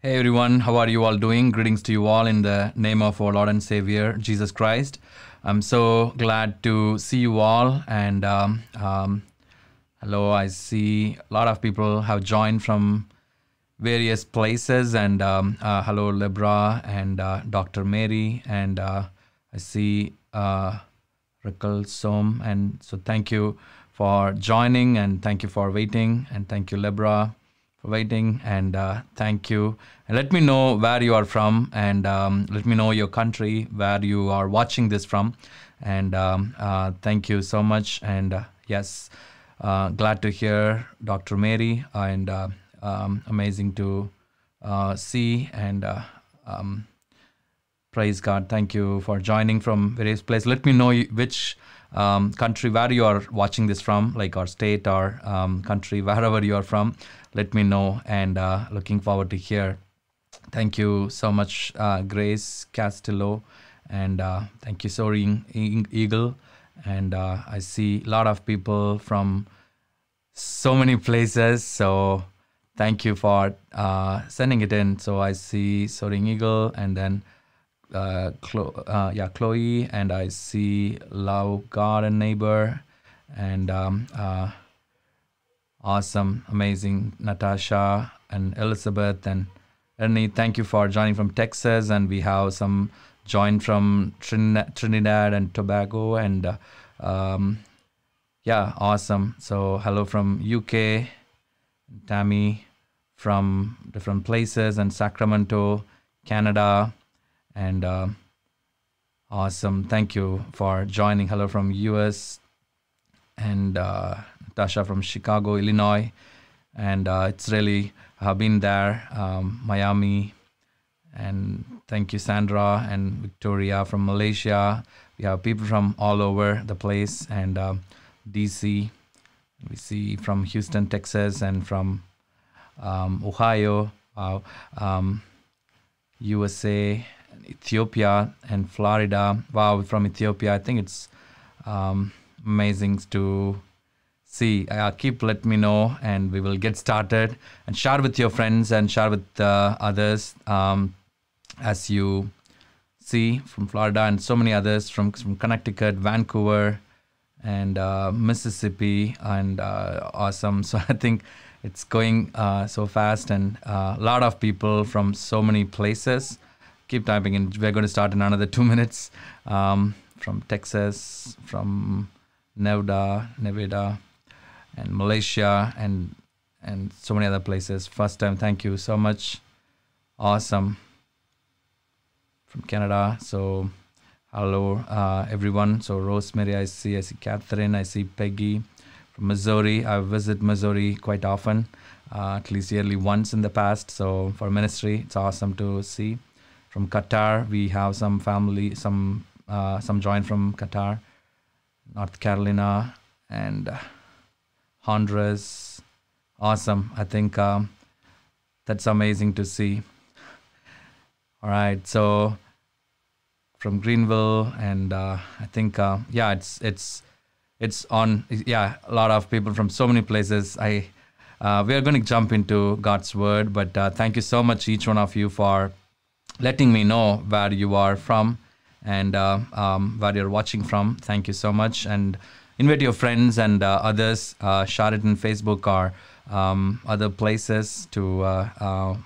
Hey everyone, how are you all doing? Greetings to you all in the name of our Lord and Savior Jesus Christ. I'm so glad to see you all, and um, um, hello. I see a lot of people have joined from various places, and um, uh, hello Libra and uh, Dr. Mary, and uh, I see uh, Som, and so thank you for joining, and thank you for waiting, and thank you Libra for waiting and uh, thank you. And let me know where you are from and um, let me know your country, where you are watching this from. And um, uh, thank you so much. And uh, yes, uh, glad to hear Dr. Mary and uh, um, amazing to uh, see and um, praise God. Thank you for joining from various places. Let me know which. Um, country where you are watching this from, like our state or um, country, wherever you are from let me know. And uh, looking forward to hear. Thank you so much, uh, Grace Castillo, and uh, thank you, Soaring Eagle. And uh, I see a lot of people from so many places. So thank you for uh, sending it in. So I see Soaring Eagle, and then. Uh, uh, yeah, Chloe, and I see God, Garden Neighbor, and um, uh, Awesome, amazing, Natasha and Elizabeth and Ernie. Thank you for joining from Texas, and we have some joined from Trinidad and Tobago, and uh, um, yeah, awesome. So hello from UK, Tammy from different places, and Sacramento, Canada, and uh, awesome. Thank you for joining. Hello from US, and. Uh, Tasha from Chicago, Illinois, and uh, it's really I've been there, um, Miami, and thank you Sandra and Victoria from Malaysia. We have people from all over the place and uh, um, DC. We see from Houston, Texas, and from um, Ohio, uh, um, USA, Ethiopia, and Florida. Wow, from Ethiopia, I think it's um, amazing to see, uh, keep let me know and we will get started and share with your friends and share with uh, others um, as you see from Florida and so many others from, from Connecticut, Vancouver, and uh, Mississippi and uh, awesome. So I think it's going uh, so fast and a uh, lot of people from so many places. Keep typing in. We're going to start in another two minutes um, from Texas, from Nevada, Nevada and Malaysia and and so many other places. First time, thank you so much. Awesome from Canada. So hello uh, everyone. So Rosemary, I see, I see Catherine, I see Peggy from Missouri. I visit Missouri quite often, uh, at least yearly once in the past. So for ministry, it's awesome to see. From Qatar, we have some family, some uh, some join from Qatar, North Carolina, and. Uh, Honduras. Awesome. I think um, that's amazing to see. All right. So from Greenville, and uh, I think uh, yeah, it's it's it's on. Yeah, a lot of people from so many places. I uh, we are going to jump into God's word, but uh, thank you so much each one of you for letting me know where you are from and uh, um, where you're watching from. Thank you so much and invite your friends and uh, others. Uh, share it in Facebook or um, other places to uh,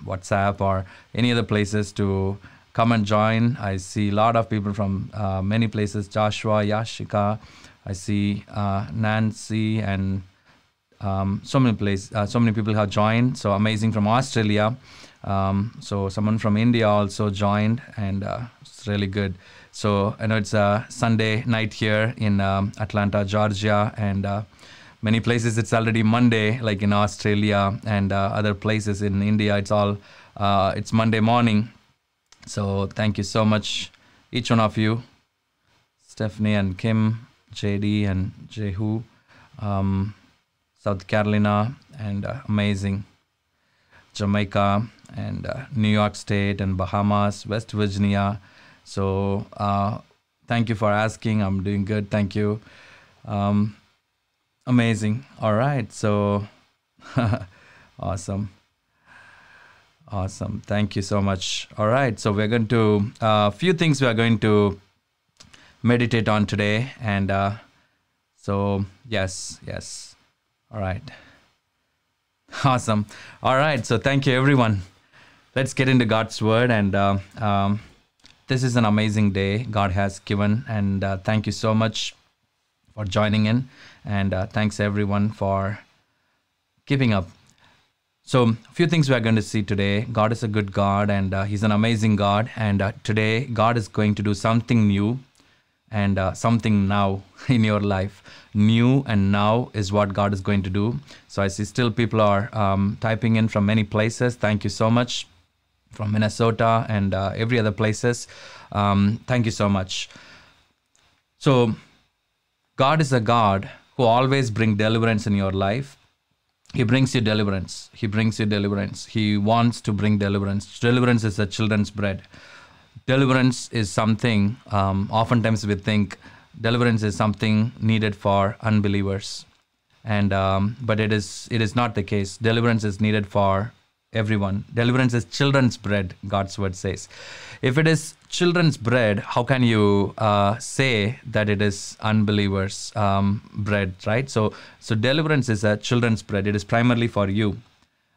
WhatsApp or any other places to come and join. I see a lot of people from uh, many places Joshua, Yashika, I see uh, Nancy, and um, so many places, uh, so many people have joined. So amazing from Australia. Um, so someone from India also joined, and it's really good. So I know it's a Sunday night here in um, Atlanta, Georgia, and uh, many places it's already Monday, like in Australia and uh, other places in India. It's all uh, it's Monday morning. So thank you so much, each one of you, Stephanie and Kim, JD and Jehu, um, South Carolina, and uh, amazing Jamaica and uh, New York State and Bahamas, West Virginia. So uh, thank you for asking. I'm doing good. Thank you. Um, amazing. All right. So awesome. Awesome. Thank you so much. All right. So we're going to a uh, few things we are going to meditate on today, and uh, so yes, yes. All right. Awesome. All right. So thank you, everyone. Let's get into God's word and. Uh, um, this is an amazing day God has given, and uh, thank you so much for joining in, and uh, thanks everyone for keeping up. So, a few things we are going to see today. God is a good God, and uh, He's an amazing God, and uh, today God is going to do something new and uh, something now in your life. New and now is what God is going to do. So I see still people are um, typing in from many places. Thank you so much from Minnesota and uh, every other places. Um, thank you so much. So, God is a God who always brings deliverance in your life. He brings you deliverance. He brings you deliverance. He wants to bring deliverance. Deliverance is a children's bread. Deliverance is something, um, oftentimes we think deliverance is something needed for unbelievers. And um, but it is it is not the case. Deliverance is needed for everyone. Deliverance is children's bread, God's word says. If it is children's bread, how can you uh, say that it is unbelievers' um, bread, right? So, so deliverance is a children's bread. It is primarily for you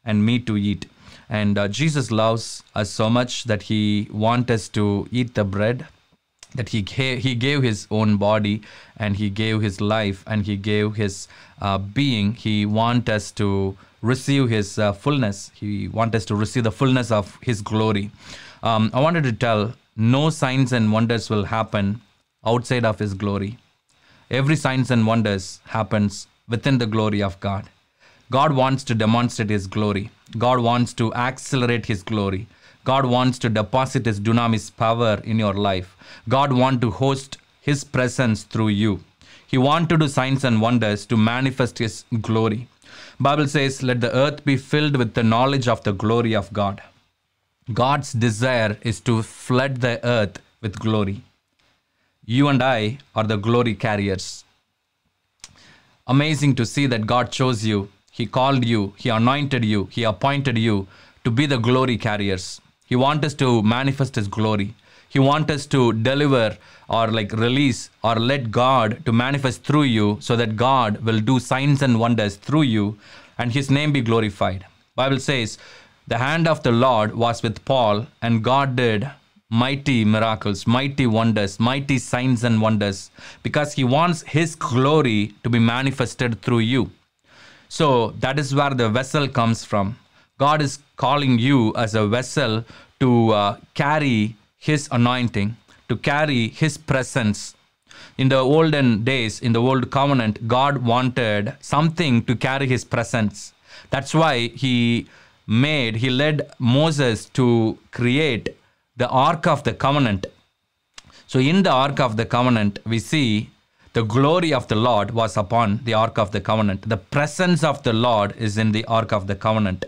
and me to eat. And uh, Jesus loves us so much that he wants us to eat the bread that he gave, he gave his own body and he gave his life and he gave his uh, being. He wants us to receive his uh, fullness. He wants us to receive the fullness of his glory. Um, I wanted to tell no signs and wonders will happen outside of his glory. Every signs and wonders happens within the glory of God. God wants to demonstrate his glory. God wants to accelerate his glory. God wants to deposit his dunamis power in your life. God wants to host his presence through you. He wants to do signs and wonders to manifest his glory. Bible says, let the earth be filled with the knowledge of the glory of God. God's desire is to flood the earth with glory. You and I are the glory carriers. Amazing to see that God chose you. He called you, He anointed you, He appointed you to be the glory carriers. He wants us to manifest His glory. He wants us to deliver or like release or let God to manifest through you so that God will do signs and wonders through you and his name be glorified. Bible says, the hand of the Lord was with Paul and God did mighty miracles, mighty wonders, mighty signs and wonders because he wants his glory to be manifested through you. So that is where the vessel comes from. God is calling you as a vessel to uh, carry his anointing, to carry his presence. In the olden days, in the old covenant, God wanted something to carry his presence. That's why he made, he led Moses to create the Ark of the Covenant. So, in the Ark of the Covenant, we see the glory of the Lord was upon the Ark of the Covenant. The presence of the Lord is in the Ark of the Covenant.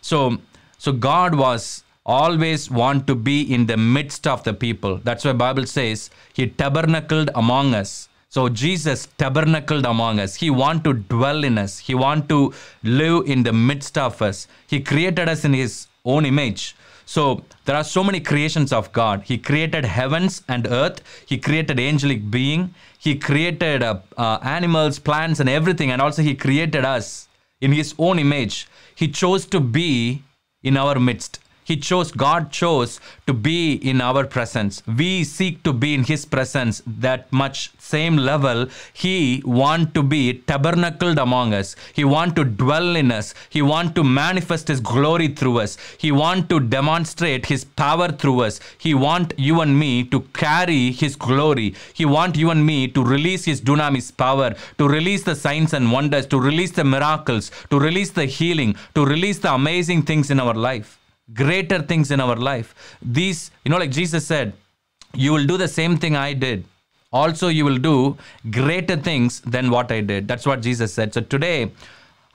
So, so God was always want to be in the midst of the people. That's why Bible says he tabernacled among us. So Jesus tabernacled among us. He want to dwell in us. He want to live in the midst of us. He created us in his own image. So there are so many creations of God. He created heavens and earth. He created angelic being. He created uh, uh, animals, plants and everything. And also he created us in his own image. He chose to be in our midst. He chose, God chose to be in our presence. We seek to be in His presence that much same level. He want to be tabernacled among us. He want to dwell in us. He want to manifest His glory through us. He want to demonstrate His power through us. He want you and me to carry His glory. He want you and me to release His dunamis power, to release the signs and wonders, to release the miracles, to release the healing, to release the amazing things in our life greater things in our life. These, you know, like Jesus said, you will do the same thing I did. Also, you will do greater things than what I did. That's what Jesus said. So today,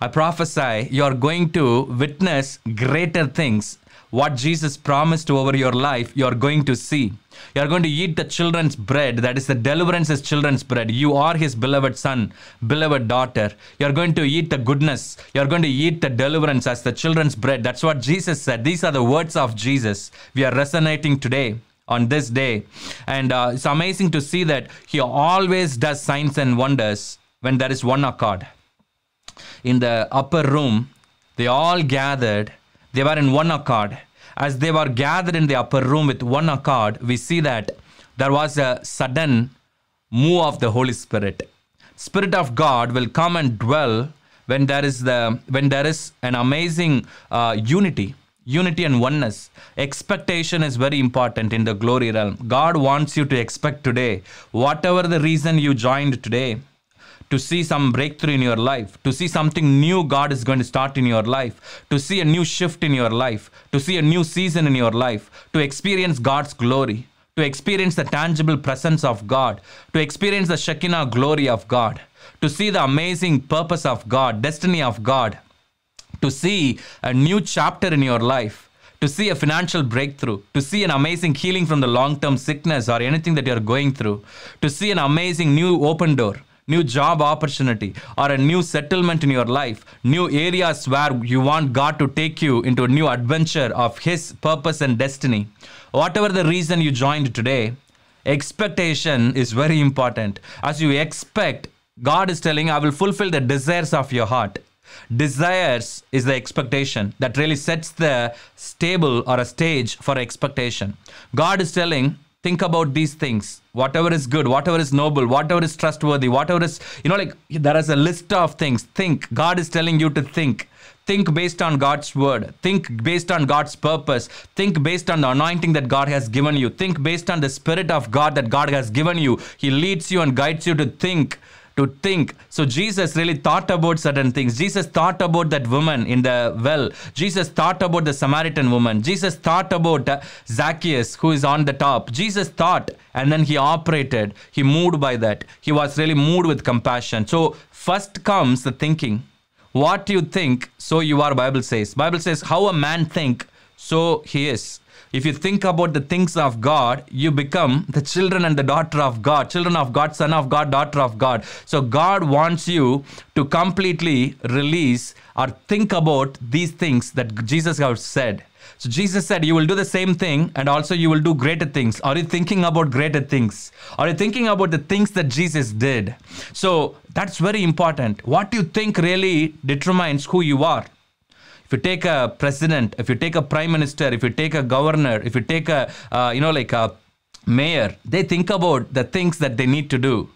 I prophesy you are going to witness greater things what Jesus promised over your life, you're going to see. You're going to eat the children's bread. That is the deliverance is children's bread. You are his beloved son, beloved daughter. You're going to eat the goodness. You're going to eat the deliverance as the children's bread. That's what Jesus said. These are the words of Jesus. We are resonating today on this day. And uh, it's amazing to see that he always does signs and wonders when there is one accord. In the upper room, they all gathered they were in one accord. As they were gathered in the upper room with one accord, we see that there was a sudden move of the Holy Spirit. Spirit of God will come and dwell when there is the when there is an amazing uh, unity unity and oneness. Expectation is very important in the glory realm. God wants you to expect today. Whatever the reason you joined today, to see some breakthrough in your life, to see something new God is going to start in your life, to see a new shift in your life, to see a new season in your life, to experience God's glory, to experience the tangible presence of God, to experience the Shekinah glory of God, to see the amazing purpose of God, destiny of God, to see a new chapter in your life to see a financial breakthrough, to see an amazing healing from the long term sickness or anything that you're going through, to see an amazing new open door, new job opportunity, or a new settlement in your life, new areas where you want God to take you into a new adventure of His purpose and destiny. Whatever the reason you joined today, expectation is very important. As you expect, God is telling, I will fulfill the desires of your heart. Desires is the expectation that really sets the stable or a stage for expectation. God is telling, think about these things whatever is good whatever is noble whatever is trustworthy whatever is you know like there is a list of things think god is telling you to think think based on god's word think based on god's purpose think based on the anointing that god has given you think based on the spirit of god that god has given you he leads you and guides you to think to think. So Jesus really thought about certain things. Jesus thought about that woman in the well. Jesus thought about the Samaritan woman. Jesus thought about uh, Zacchaeus, who is on the top. Jesus thought, and then he operated. He moved by that. He was really moved with compassion. So first comes the thinking. What you think, so you are, Bible says. Bible says, how a man think, so he is if you think about the things of God, you become the children and the daughter of God, children of God, son of God, daughter of God. So God wants you to completely release or think about these things that Jesus has said. So Jesus said, You will do the same thing, and also you will do greater things. Are you thinking about greater things? Are you thinking about the things that Jesus did? So that's very important. What you think really determines who you are. If you take a president, if you take a prime minister, if you take a governor, if you take a, uh, you know, like a mayor, they think about the things that they need to do.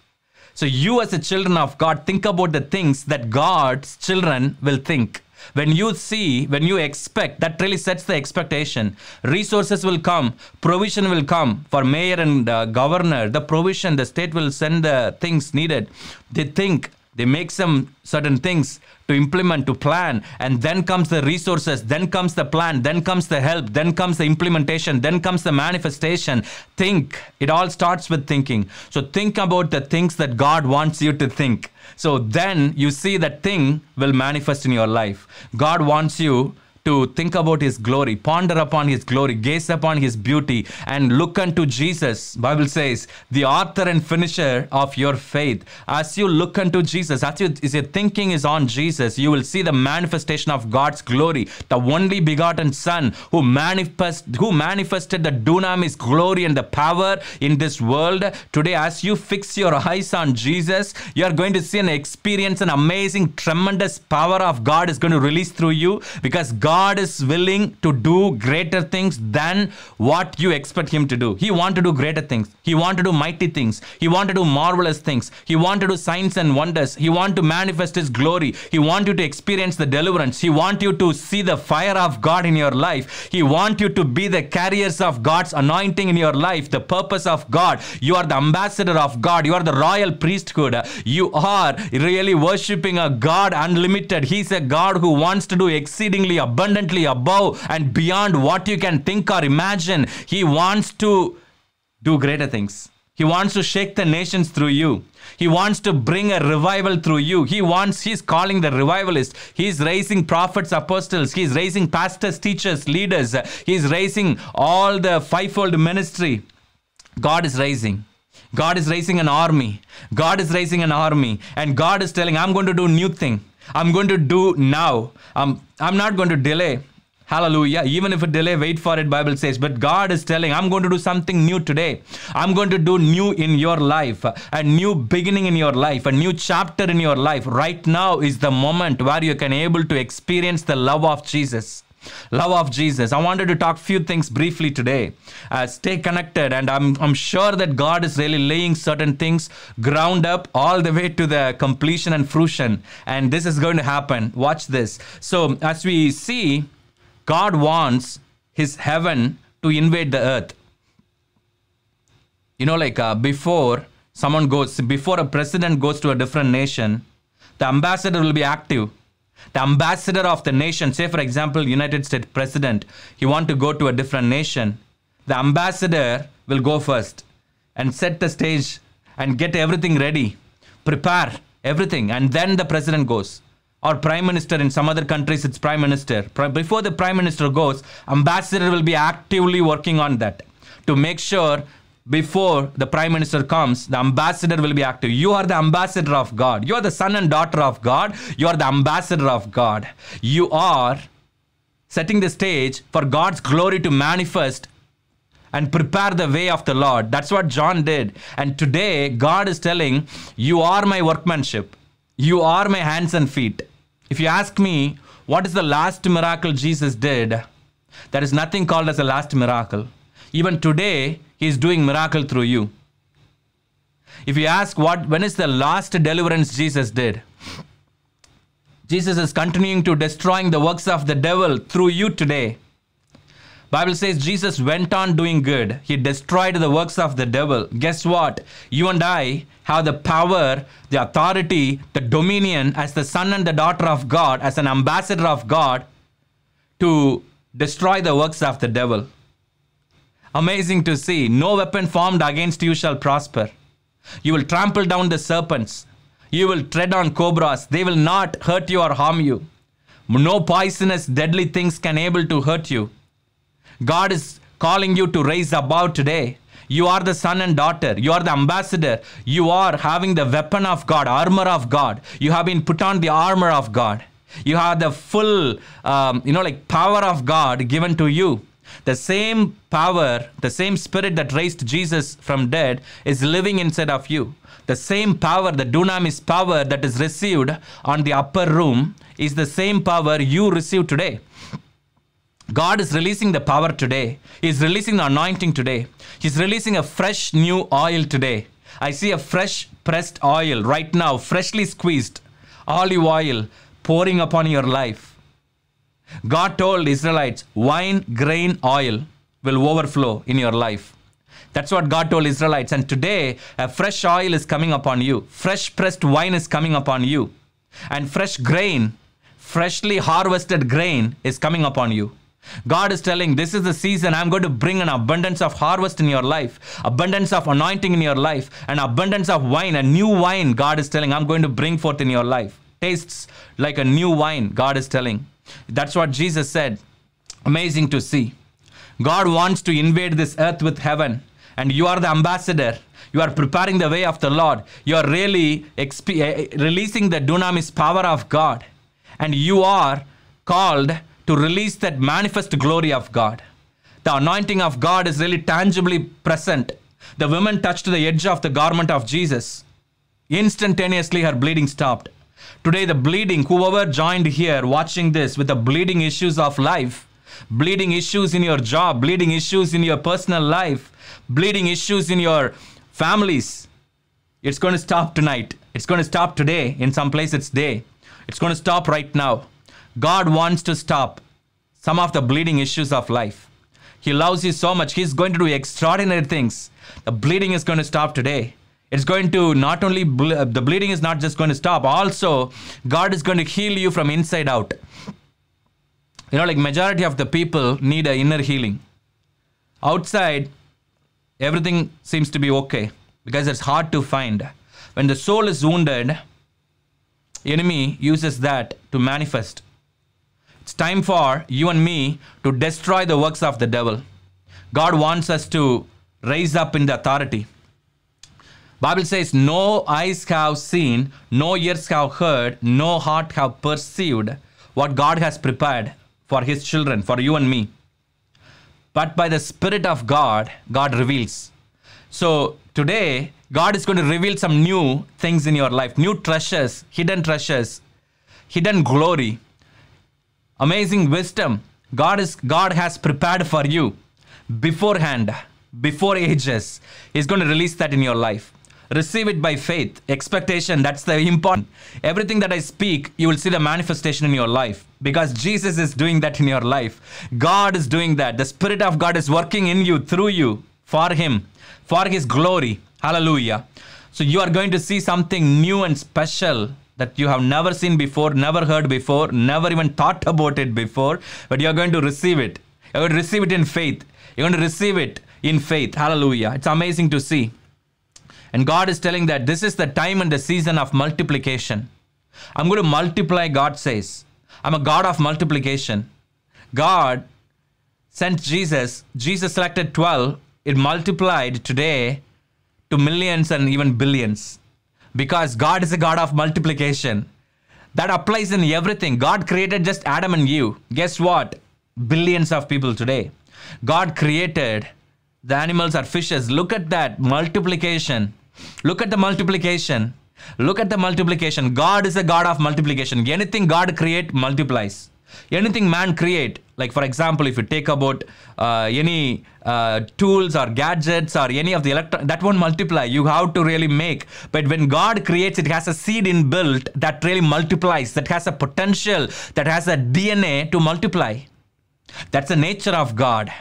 So you as a children of God, think about the things that God's children will think. When you see, when you expect, that really sets the expectation. Resources will come, provision will come for mayor and uh, governor. The provision, the state will send the things needed. They think they make some certain things to implement to plan and then comes the resources then comes the plan then comes the help then comes the implementation then comes the manifestation think it all starts with thinking so think about the things that god wants you to think so then you see that thing will manifest in your life god wants you to think about his glory, ponder upon his glory, gaze upon his beauty, and look unto Jesus. Bible says, the author and finisher of your faith. As you look unto Jesus, as, you, your thinking is on Jesus, you will see the manifestation of God's glory, the only begotten Son who manifest who manifested the dunamis glory and the power in this world. Today, as you fix your eyes on Jesus, you are going to see an experience, an amazing, tremendous power of God is going to release through you because God God is willing to do greater things than what you expect him to do. He wants to do greater things. He wants to do mighty things. He wants to do marvelous things. He wants to do signs and wonders. He wants to manifest his glory. He wants you to experience the deliverance. He wants you to see the fire of God in your life. He wants you to be the carriers of God's anointing in your life, the purpose of God. You are the ambassador of God. You are the royal priesthood. You are really worshiping a God unlimited. He's a God who wants to do exceedingly abundant abundantly above and beyond what you can think or imagine. He wants to do greater things. He wants to shake the nations through you. He wants to bring a revival through you. He wants, he's calling the revivalist. He's raising prophets, apostles. He's raising pastors, teachers, leaders. He's raising all the fivefold ministry. God is raising. God is raising an army. God is raising an army. And God is telling, I'm going to do new thing. I'm going to do now. I'm. I'm not going to delay. Hallelujah. Even if a delay, wait for it, Bible says. But God is telling, I'm going to do something new today. I'm going to do new in your life, a new beginning in your life, a new chapter in your life. Right now is the moment where you can able to experience the love of Jesus. Love of Jesus. I wanted to talk few things briefly today. Uh, stay connected, and I'm, I'm sure that God is really laying certain things ground up all the way to the completion and fruition. And this is going to happen. Watch this. So, as we see, God wants his heaven to invade the earth. You know, like uh, before someone goes, before a president goes to a different nation, the ambassador will be active the ambassador of the nation, say for example, United States president, he want to go to a different nation. The ambassador will go first and set the stage and get everything ready, prepare everything, and then the president goes. Or prime minister in some other countries, it's prime minister. Before the prime minister goes, ambassador will be actively working on that to make sure before the prime minister comes, the ambassador will be active. You are the ambassador of God. You are the son and daughter of God. You are the ambassador of God. You are setting the stage for God's glory to manifest and prepare the way of the Lord. That's what John did. And today, God is telling, You are my workmanship. You are my hands and feet. If you ask me, what is the last miracle Jesus did? There is nothing called as a last miracle. Even today, he is doing miracle through you. If you ask what when is the last deliverance Jesus did, Jesus is continuing to destroying the works of the devil through you today. Bible says Jesus went on doing good. He destroyed the works of the devil. Guess what? You and I have the power, the authority, the dominion as the son and the daughter of God, as an ambassador of God to destroy the works of the devil. Amazing to see. No weapon formed against you shall prosper. You will trample down the serpents. You will tread on cobras. They will not hurt you or harm you. No poisonous, deadly things can able to hurt you. God is calling you to raise above today. You are the son and daughter. You are the ambassador. You are having the weapon of God, armor of God. You have been put on the armor of God. You have the full, um, you know, like power of God given to you. The same power, the same spirit that raised Jesus from dead is living inside of you. The same power, the dunamis power that is received on the upper room is the same power you receive today. God is releasing the power today. He's releasing the anointing today. He's releasing a fresh new oil today. I see a fresh pressed oil right now, freshly squeezed olive oil pouring upon your life. God told Israelites, wine, grain, oil will overflow in your life. That's what God told Israelites. And today, a fresh oil is coming upon you, fresh pressed wine is coming upon you, and fresh grain, freshly harvested grain, is coming upon you. God is telling, This is the season I'm going to bring an abundance of harvest in your life, abundance of anointing in your life, an abundance of wine, a new wine, God is telling, I'm going to bring forth in your life. Tastes like a new wine, God is telling. That's what Jesus said. Amazing to see. God wants to invade this earth with heaven, and you are the ambassador. You are preparing the way of the Lord. You are really eh, eh, releasing the dunamis power of God, and you are called to release that manifest glory of God. The anointing of God is really tangibly present. The woman touched the edge of the garment of Jesus. Instantaneously, her bleeding stopped. Today, the bleeding, whoever joined here watching this with the bleeding issues of life, bleeding issues in your job, bleeding issues in your personal life, bleeding issues in your families, it's going to stop tonight. It's going to stop today. In some place, it's day. It's going to stop right now. God wants to stop some of the bleeding issues of life. He loves you so much. He's going to do extraordinary things. The bleeding is going to stop today. It's going to not only, ble- uh, the bleeding is not just going to stop, also, God is going to heal you from inside out. You know, like majority of the people need an inner healing. Outside, everything seems to be okay because it's hard to find. When the soul is wounded, enemy uses that to manifest. It's time for you and me to destroy the works of the devil. God wants us to raise up in the authority. Bible says, no eyes have seen, no ears have heard, no heart have perceived what God has prepared for his children, for you and me. But by the Spirit of God, God reveals. So today, God is going to reveal some new things in your life, new treasures, hidden treasures, hidden glory, amazing wisdom. God is God has prepared for you beforehand, before ages. He's going to release that in your life receive it by faith. Expectation, that's the important. Everything that I speak, you will see the manifestation in your life because Jesus is doing that in your life. God is doing that. The Spirit of God is working in you, through you, for Him, for His glory. Hallelujah. So you are going to see something new and special that you have never seen before, never heard before, never even thought about it before, but you are going to receive it. You're going to receive it in faith. You're going to receive it in faith. Hallelujah. It's amazing to see. And God is telling that this is the time and the season of multiplication. I'm going to multiply, God says. I'm a God of multiplication. God sent Jesus. Jesus selected 12. It multiplied today to millions and even billions because God is a God of multiplication. That applies in everything. God created just Adam and you. Guess what? Billions of people today. God created the animals or fishes. Look at that multiplication. Look at the multiplication. Look at the multiplication. God is a God of multiplication. Anything God create multiplies. Anything man create, like for example, if you take about uh, any uh, tools or gadgets or any of the electron, that won't multiply. You have to really make. But when God creates, it has a seed inbuilt that really multiplies, that has a potential, that has a DNA to multiply. That's the nature of God.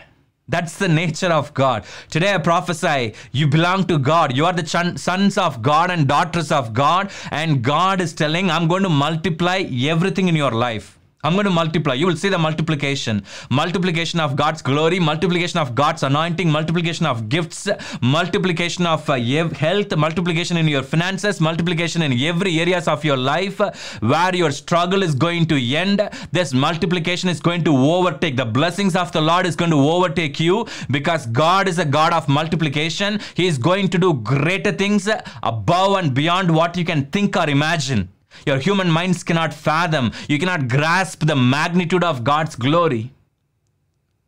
That's the nature of God. Today I prophesy you belong to God. You are the ch- sons of God and daughters of God. And God is telling, I'm going to multiply everything in your life. I'm going to multiply. You will see the multiplication. Multiplication of God's glory, multiplication of God's anointing, multiplication of gifts, multiplication of uh, health, multiplication in your finances, multiplication in every areas of your life uh, where your struggle is going to end. This multiplication is going to overtake. The blessings of the Lord is going to overtake you because God is a God of multiplication. He is going to do greater things above and beyond what you can think or imagine. Your human minds cannot fathom, you cannot grasp the magnitude of God's glory.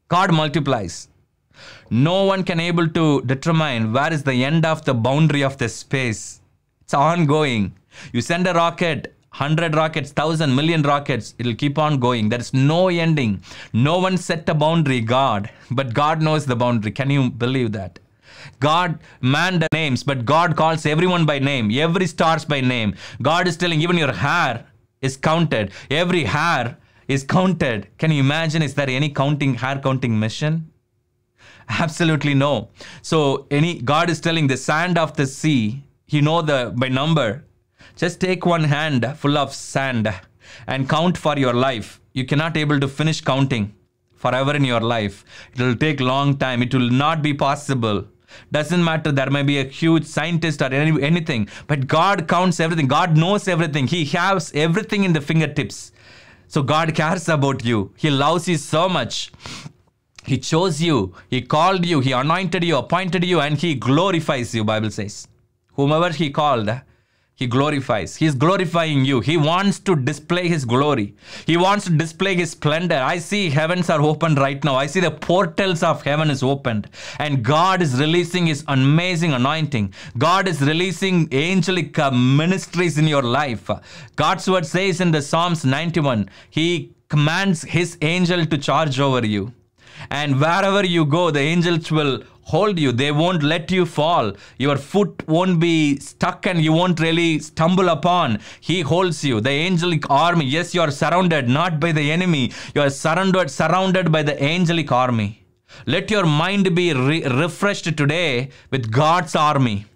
God multiplies. No one can able to determine where is the end of the boundary of the space. It's ongoing. You send a rocket, 100 rockets, 1000 million rockets, it'll keep on going. There is no ending. No one set a boundary, God, but God knows the boundary. Can you believe that? God, man names, but God calls everyone by name, every stars by name. God is telling even your hair is counted. Every hair is counted. Can you imagine? Is there any counting hair counting mission? Absolutely no. So any God is telling the sand of the sea, you know the by number. Just take one hand full of sand and count for your life. You cannot able to finish counting forever in your life. It will take long time. It will not be possible. Doesn't matter, there may be a huge scientist or any, anything, but God counts everything. God knows everything. He has everything in the fingertips. So God cares about you. He loves you so much. He chose you, He called you, He anointed you, appointed you, and He glorifies you, Bible says. Whomever He called, he glorifies. He's glorifying you. He wants to display His glory. He wants to display His splendor. I see heavens are open right now. I see the portals of heaven is opened. And God is releasing His amazing anointing. God is releasing angelic uh, ministries in your life. God's word says in the Psalms 91, He commands His angel to charge over you. And wherever you go, the angels will hold you. They won't let you fall. Your foot won't be stuck and you won't really stumble upon. He holds you. The angelic army. Yes, you are surrounded, not by the enemy. You are surrounded, surrounded by the angelic army. Let your mind be re refreshed today with God's army.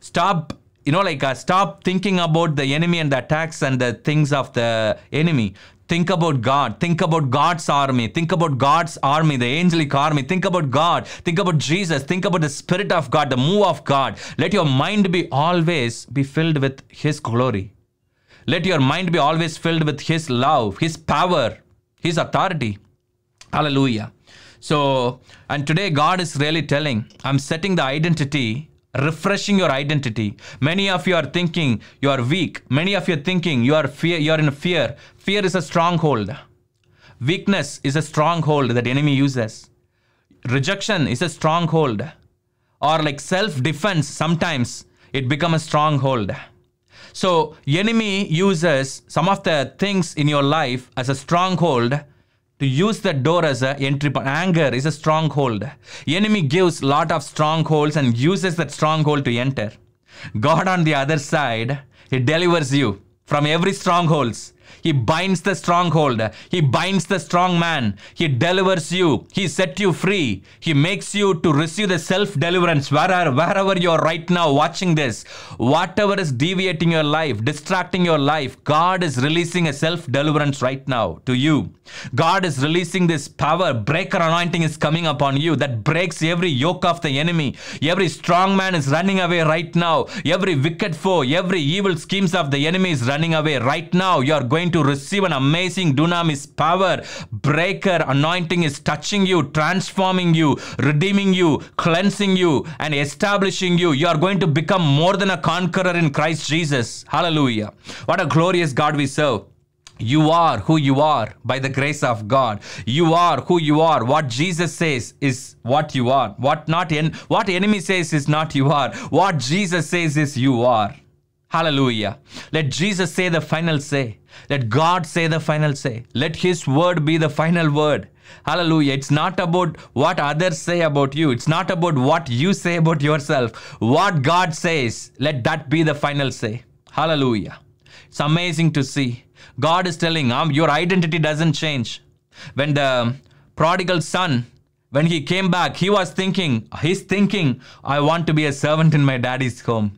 Stop you know, like uh, stop thinking about the enemy and the attacks and the things of the enemy. Think about God. Think about God's army. Think about God's army, the angelic army. Think about God. Think about Jesus. Think about the Spirit of God, the move of God. Let your mind be always be filled with His glory. Let your mind be always filled with His love, His power, His authority. Hallelujah. So, and today God is really telling, I'm setting the identity refreshing your identity. Many of you are thinking you are weak. Many of you are thinking you are fear, you are in fear. Fear is a stronghold. Weakness is a stronghold that enemy uses. Rejection is a stronghold. Or like self-defense, sometimes it become a stronghold. So enemy uses some of the things in your life as a stronghold to use the door as an entry point. Anger is a stronghold. Enemy gives lot of strongholds and uses that stronghold to enter. God on the other side, he delivers you from every strongholds. He binds the stronghold. He binds the strong man. He delivers you. He set you free. He makes you to receive the self-deliverance wherever, wherever you are right now watching this. Whatever is deviating your life, distracting your life, God is releasing a self-deliverance right now to you. God is releasing this power. Breaker anointing is coming upon you that breaks every yoke of the enemy. Every strong man is running away right now. Every wicked foe, every evil schemes of the enemy is running away right now. You are going going to receive an amazing dunamis power. Breaker anointing is touching you, transforming you, redeeming you, cleansing you, and establishing you. You are going to become more than a conqueror in Christ Jesus. Hallelujah. What a glorious God we serve. You are who you are by the grace of God. You are who you are. What Jesus says is what you are. What not en- what enemy says is not you are. What Jesus says is you are. Hallelujah. Let Jesus say the final say. Let God say the final say. Let His word be the final word. Hallelujah. It's not about what others say about you. It's not about what you say about yourself. What God says, let that be the final say. Hallelujah. It's amazing to see. God is telling, um, your identity doesn't change. When the prodigal son, when he came back, he was thinking, he's thinking, I want to be a servant in my daddy's home.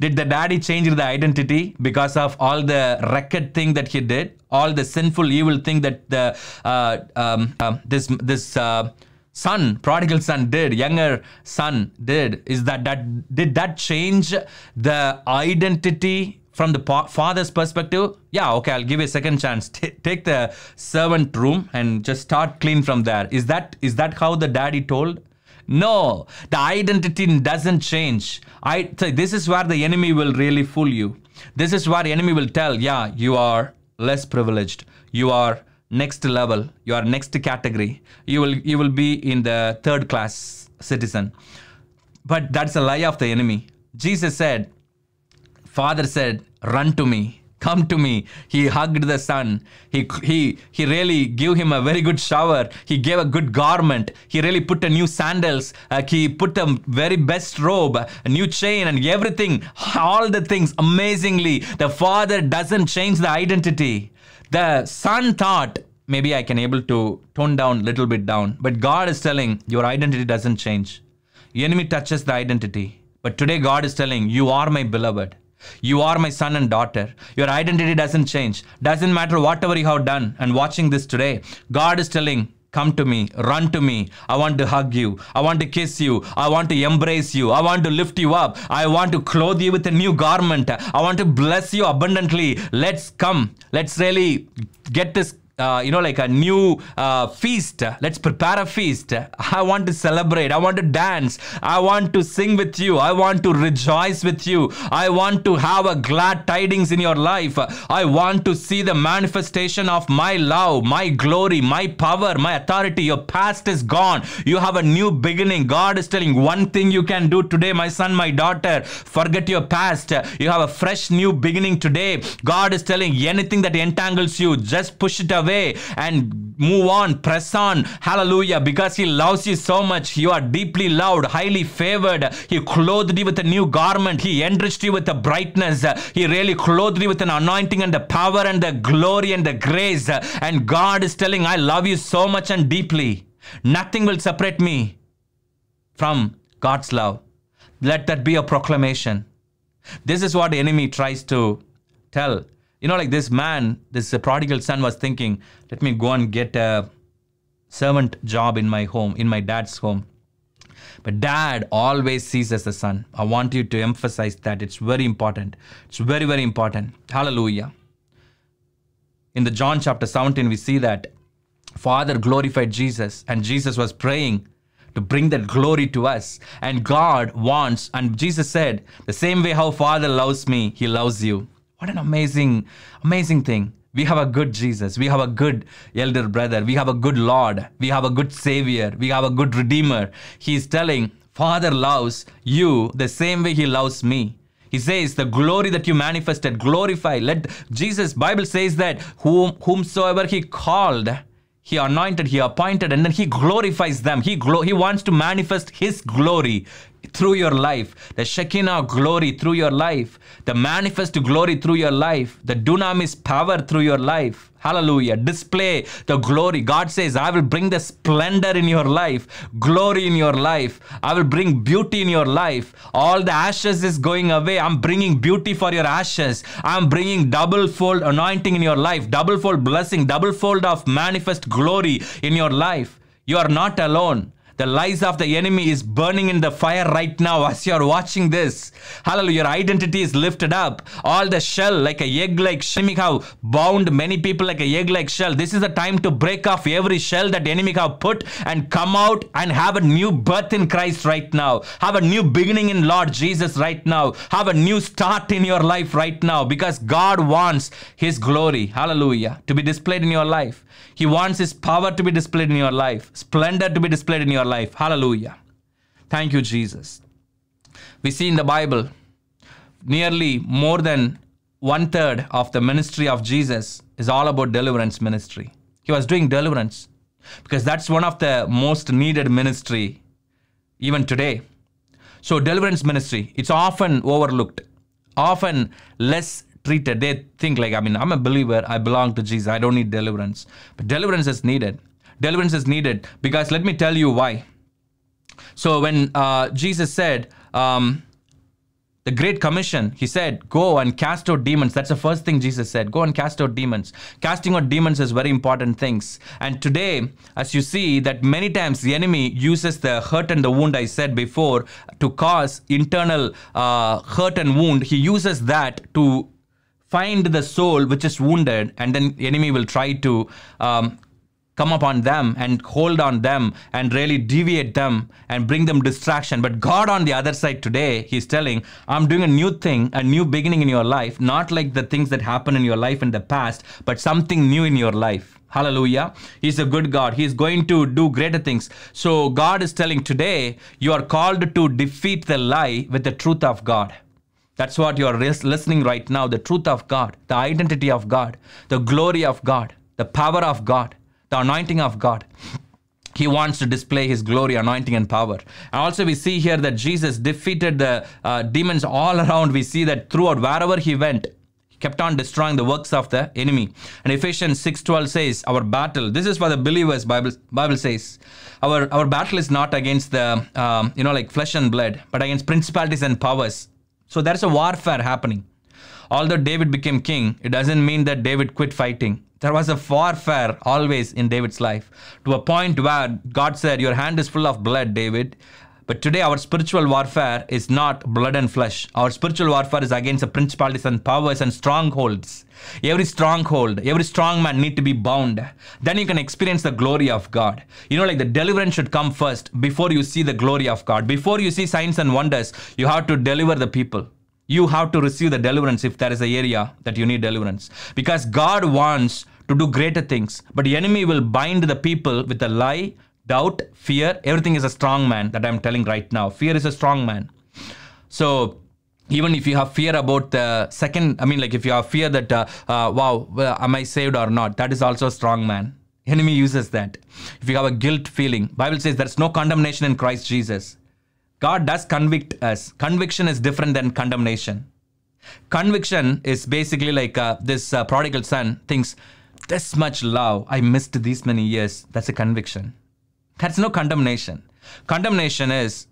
Did the daddy change the identity because of all the record thing that he did, all the sinful evil thing that the uh, um, uh, this this uh, son, prodigal son did, younger son did? Is that that did that change the identity from the father's perspective, yeah, okay, I'll give you a second chance. T take the servant room and just start clean from there. Is that is that how the daddy told? No, the identity doesn't change. I, say this is where the enemy will really fool you. This is where enemy will tell, yeah, you are less privileged. You are next level. You are next category. You will you will be in the third class citizen. But that's a lie of the enemy. Jesus said, Father said, run to me come to me he hugged the son he he he really gave him a very good shower he gave a good garment he really put a new sandals uh, he put the very best robe a new chain and everything all the things amazingly the father doesn't change the identity the son thought maybe i can able to tone down little bit down but god is telling your identity doesn't change the enemy touches the identity but today god is telling you are my beloved you are my son and daughter. Your identity doesn't change. Doesn't matter whatever you have done. And watching this today, God is telling, come to me, run to me. I want to hug you. I want to kiss you. I want to embrace you. I want to lift you up. I want to clothe you with a new garment. I want to bless you abundantly. Let's come. Let's really get this uh, you know, like a new uh, feast. Let's prepare a feast. I want to celebrate. I want to dance. I want to sing with you. I want to rejoice with you. I want to have a glad tidings in your life. I want to see the manifestation of my love, my glory, my power, my authority. Your past is gone. You have a new beginning. God is telling one thing you can do today, my son, my daughter. Forget your past. You have a fresh new beginning today. God is telling anything that entangles you, just push it away away and move on, press on. Hallelujah. Because He loves you so much. You are deeply loved, highly favored. He clothed you with a new garment. He enriched you with a brightness. He really clothed you with an anointing and the power and the glory and the grace. And God is telling, I love you so much and deeply. Nothing will separate me from God's love. Let that be a proclamation. This is what the enemy tries to tell you know, like this man, this uh, prodigal son was thinking, let me go and get a servant job in my home, in my dad's home. But dad always sees as the son. I want you to emphasize that. It's very important. It's very, very important. Hallelujah. In the John chapter 17, we see that Father glorified Jesus and Jesus was praying to bring that glory to us. And God wants, and Jesus said, the same way how Father loves me, He loves you. What an amazing, amazing thing. We have a good Jesus. We have a good elder brother. We have a good Lord. We have a good Savior. We have a good Redeemer. He is telling, Father loves you the same way He loves me. He says, the glory that you manifested, glorify. Let Jesus, Bible says that whom, whomsoever he called, he anointed, he appointed, and then he glorifies them. He glo- he wants to manifest his glory through your life, the Shekinah glory through your life, the manifest glory through your life, the dunamis power through your life. Hallelujah. Display the glory. God says, I will bring the splendor in your life, glory in your life. I will bring beauty in your life. All the ashes is going away. I'm bringing beauty for your ashes. I'm bringing double fold anointing in your life, double fold blessing, double fold of manifest glory in your life. You are not alone. The lies of the enemy is burning in the fire right now as you're watching this. Hallelujah. Your identity is lifted up. All the shell, like a egg like shell, have bound many people like a egg like shell. This is the time to break off every shell that enemy have put and come out and have a new birth in Christ right now. Have a new beginning in Lord Jesus right now. Have a new start in your life right now because God wants His glory, hallelujah, to be displayed in your life. He wants His power to be displayed in your life, splendor to be displayed in your life. Hallelujah. Thank you, Jesus. We see in the Bible nearly more than one third of the ministry of Jesus is all about deliverance ministry. He was doing deliverance because that's one of the most needed ministry even today. So, deliverance ministry, it's often overlooked, often less treated. They think, like, I mean, I'm a believer, I belong to Jesus, I don't need deliverance. But deliverance is needed deliverance is needed because let me tell you why. So when uh, Jesus said, um, the Great Commission, he said, go and cast out demons. That's the first thing Jesus said. Go and cast out demons. Casting out demons is very important things. And today, as you see, that many times the enemy uses the hurt and the wound I said before to cause internal uh, hurt and wound. He uses that to find the soul which is wounded and then the enemy will try to um, come upon them and hold on them and really deviate them and bring them distraction. But God on the other side today, He's telling, I'm doing a new thing, a new beginning in your life, not like the things that happened in your life in the past, but something new in your life. Hallelujah. He's a good God. He's going to do greater things. So God is telling today, you are called to defeat the lie with the truth of God. That's what you're listening right now the truth of God, the identity of God, the glory of God, the power of God the anointing of God. He wants to display his glory, anointing, and power. And also, we see here that Jesus defeated the uh, demons all around. We see that throughout, wherever he went, he kept on destroying the works of the enemy. And Ephesians 6:12 says, "Our battle. This is for the believers." Bible Bible says, "Our our battle is not against the um, you know like flesh and blood, but against principalities and powers." So there's a warfare happening. Although David became king, it doesn't mean that David quit fighting. There was a warfare always in David's life to a point where God said, Your hand is full of blood, David. But today, our spiritual warfare is not blood and flesh. Our spiritual warfare is against the principalities and powers and strongholds. Every stronghold, every strong man need to be bound. Then you can experience the glory of God. You know, like the deliverance should come first before you see the glory of God. Before you see signs and wonders, you have to deliver the people you have to receive the deliverance if there is an area that you need deliverance because god wants to do greater things but the enemy will bind the people with a lie doubt fear everything is a strong man that i'm telling right now fear is a strong man so even if you have fear about the second i mean like if you have fear that uh, uh, wow well, am i saved or not that is also a strong man enemy uses that if you have a guilt feeling bible says there's no condemnation in christ jesus God does convict us. Conviction is different than condemnation. Conviction is basically like uh, this uh, prodigal son thinks, this much love, I missed these many years. That's a conviction. That's no condemnation. Condemnation is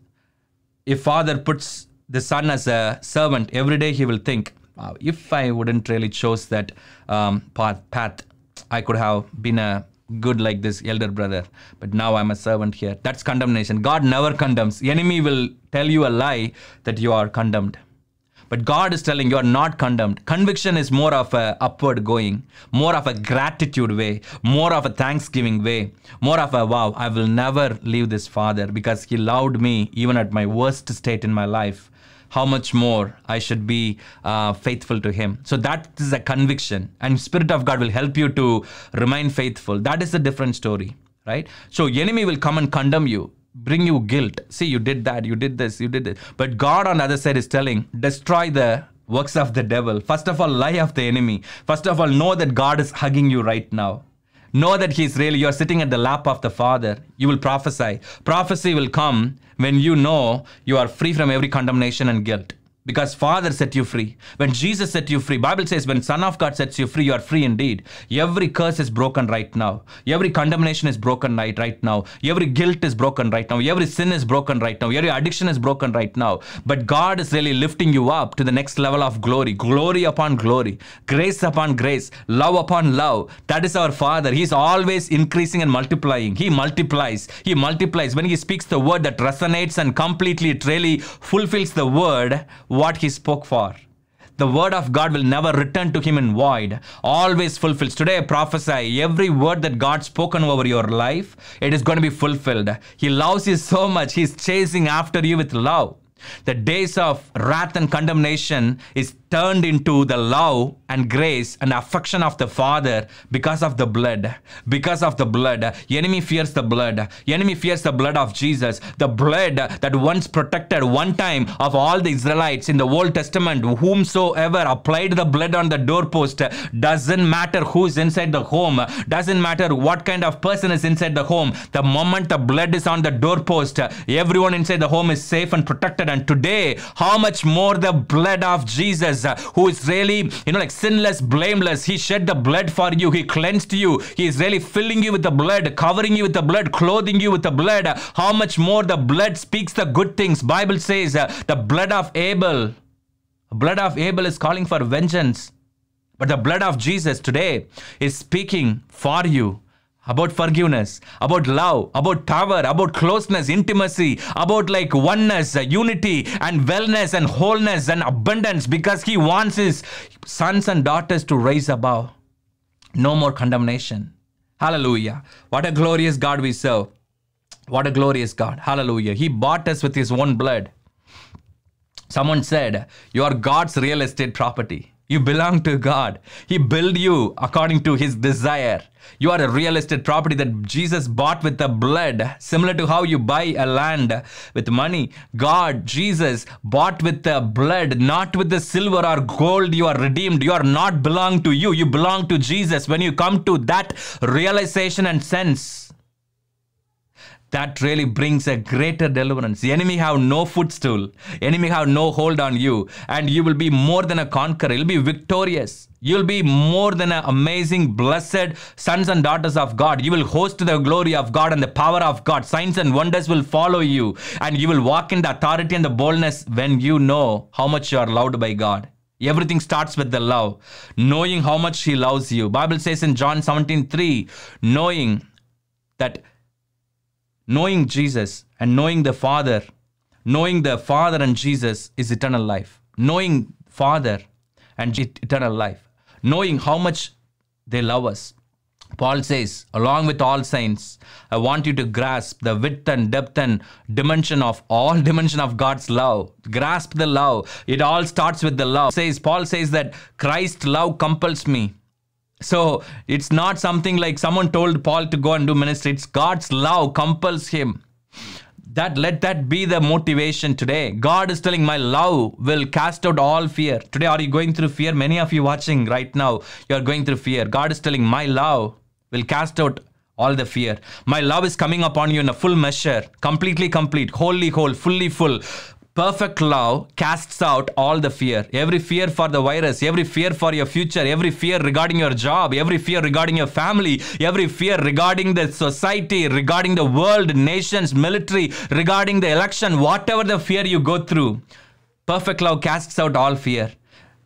if father puts the son as a servant, every day he will think, wow, if I wouldn't really chose that um, path, path, I could have been a good like this elder brother, but now I'm a servant here. That's condemnation. God never condemns. The enemy will tell you a lie that you are condemned. But God is telling you are not condemned. Conviction is more of a upward going, more of a gratitude way, more of a thanksgiving way, more of a wow, I will never leave this father because he loved me even at my worst state in my life how much more I should be uh, faithful to Him. So that is a conviction, and Spirit of God will help you to remain faithful. That is a different story, right? So enemy will come and condemn you, bring you guilt. See, you did that, you did this, you did this. But God on the other side is telling, destroy the works of the devil. First of all, lie of the enemy. First of all, know that God is hugging you right now. Know that He is You are sitting at the lap of the Father. You will prophesy. Prophecy will come when you know you are free from every condemnation and guilt because father set you free when jesus set you free bible says when son of god sets you free you are free indeed every curse is broken right now every condemnation is broken right, right now every guilt is broken right now every sin is broken right now every addiction is broken right now but god is really lifting you up to the next level of glory glory upon glory grace upon grace love upon love that is our father he's always increasing and multiplying he multiplies he multiplies when he speaks the word that resonates and completely it really fulfills the word what he spoke for. The word of God will never return to him in void, always fulfills. Today I prophesy every word that God spoken over your life, it is going to be fulfilled. He loves you so much, He's chasing after you with love. The days of wrath and condemnation is turned into the love and grace and affection of the Father because of the blood. Because of the blood. Enemy fears the blood. Enemy fears the blood of Jesus. The blood that once protected one time of all the Israelites in the Old Testament, whomsoever applied the blood on the doorpost, doesn't matter who's inside the home, doesn't matter what kind of person is inside the home. The moment the blood is on the doorpost, everyone inside the home is safe and protected and today how much more the blood of jesus uh, who is really you know like sinless blameless he shed the blood for you he cleansed you he is really filling you with the blood covering you with the blood clothing you with the blood how much more the blood speaks the good things bible says uh, the blood of abel blood of abel is calling for vengeance but the blood of jesus today is speaking for you about forgiveness, about love, about power, about closeness, intimacy, about like oneness, unity, and wellness, and wholeness, and abundance because He wants His sons and daughters to rise above. No more condemnation. Hallelujah. What a glorious God we serve. What a glorious God. Hallelujah. He bought us with His own blood. Someone said, You are God's real estate property. You belong to God. He built you according to His desire. You are a real estate property that Jesus bought with the blood, similar to how you buy a land with money. God, Jesus, bought with the blood, not with the silver or gold. You are redeemed. You are not belong to you. You belong to Jesus. When you come to that realization and sense, that really brings a greater deliverance. The enemy have no footstool. Enemy have no hold on you. And you will be more than a conqueror. You'll be victorious. You'll be more than an amazing, blessed sons and daughters of God. You will host the glory of God and the power of God. Signs and wonders will follow you. And you will walk in the authority and the boldness when you know how much you are loved by God. Everything starts with the love. Knowing how much he loves you. Bible says in John 17, 3, knowing that knowing Jesus and knowing the Father, knowing the Father and Jesus is eternal life. Knowing Father and eternal life. Knowing how much they love us. Paul says, along with all saints, I want you to grasp the width and depth and dimension of all dimension of God's love. Grasp the love. It all starts with the love. Says Paul says that Christ's love compels me. So it's not something like someone told Paul to go and do ministry. It's God's love compels him. That let that be the motivation today. God is telling my love will cast out all fear. Today, are you going through fear? Many of you watching right now, you are going through fear. God is telling my love will cast out all the fear. My love is coming upon you in a full measure, completely complete, wholly whole, fully full, Perfect love casts out all the fear. Every fear for the virus, every fear for your future, every fear regarding your job, every fear regarding your family, every fear regarding the society, regarding the world, nations, military, regarding the election, whatever the fear you go through. Perfect love casts out all fear.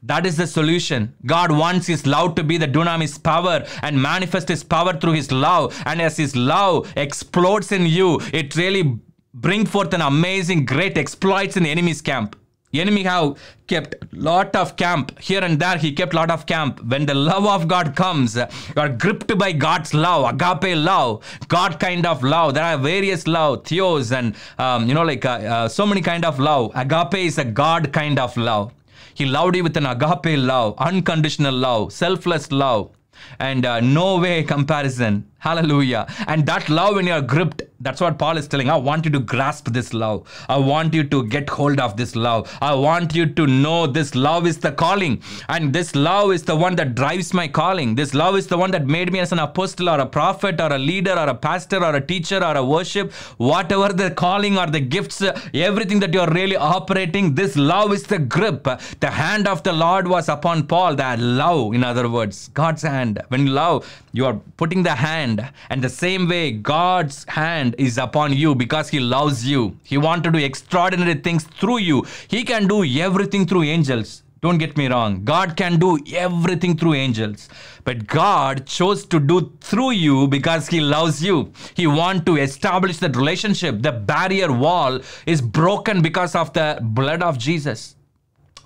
That is the solution. God wants His love to be the dunamis power and manifest His power through His love. And as His love explodes in you, it really bring forth an amazing great exploits in the enemy's camp enemy have kept lot of camp here and there he kept lot of camp when the love of god comes you are gripped by god's love agape love god kind of love there are various love theos and um, you know like uh, uh, so many kind of love agape is a god kind of love he loved you with an agape love unconditional love selfless love and uh, no way comparison hallelujah and that love when you are gripped that's what Paul is telling. I want you to grasp this love. I want you to get hold of this love. I want you to know this love is the calling. And this love is the one that drives my calling. This love is the one that made me as an apostle or a prophet or a leader or a pastor or a teacher or a worship. Whatever the calling or the gifts, everything that you're really operating, this love is the grip. The hand of the Lord was upon Paul. That love, in other words, God's hand. When you love, you are putting the hand. And the same way, God's hand hand is upon you because He loves you. He wanted to do extraordinary things through you. He can do everything through angels. Don't get me wrong. God can do everything through angels. But God chose to do through you because He loves you. He want to establish that relationship. The barrier wall is broken because of the blood of Jesus.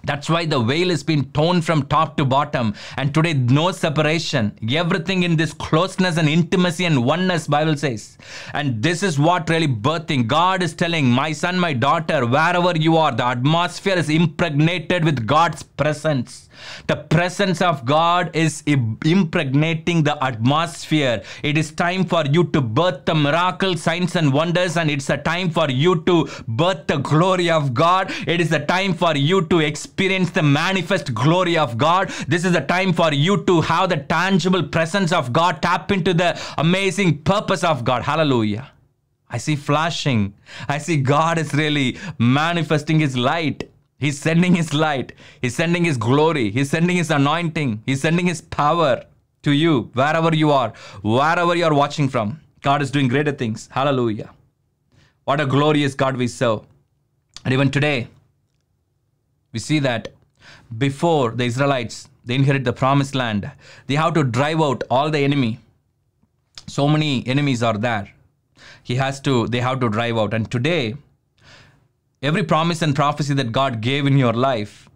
That's why the veil has been torn from top to bottom. And today, no separation. Everything in this closeness and intimacy and oneness, Bible says. And this is what really birthing. God is telling, my son, my daughter, wherever you are, the atmosphere is impregnated with God's presence. The presence of God is impregnating the atmosphere. It is time for you to birth the miracle, signs and wonders. And it's a time for you to birth the glory of God. It is a time for you to experience experience the manifest glory of God. This is the time for you to have the tangible presence of God. Tap into the amazing purpose of God. Hallelujah. I see flashing. I see God is really manifesting His light. He's sending His light. He's sending His glory. He's sending His anointing. He's sending His power to you, wherever you are, wherever you are watching from. God is doing greater things. Hallelujah. What a glorious God we serve. And even today, we see that before the Israelites, they inherit the promised land, they have to drive out all the enemy. So many enemies are there. He has to, they have to drive out. And today, every promise and prophecy that God gave in your life,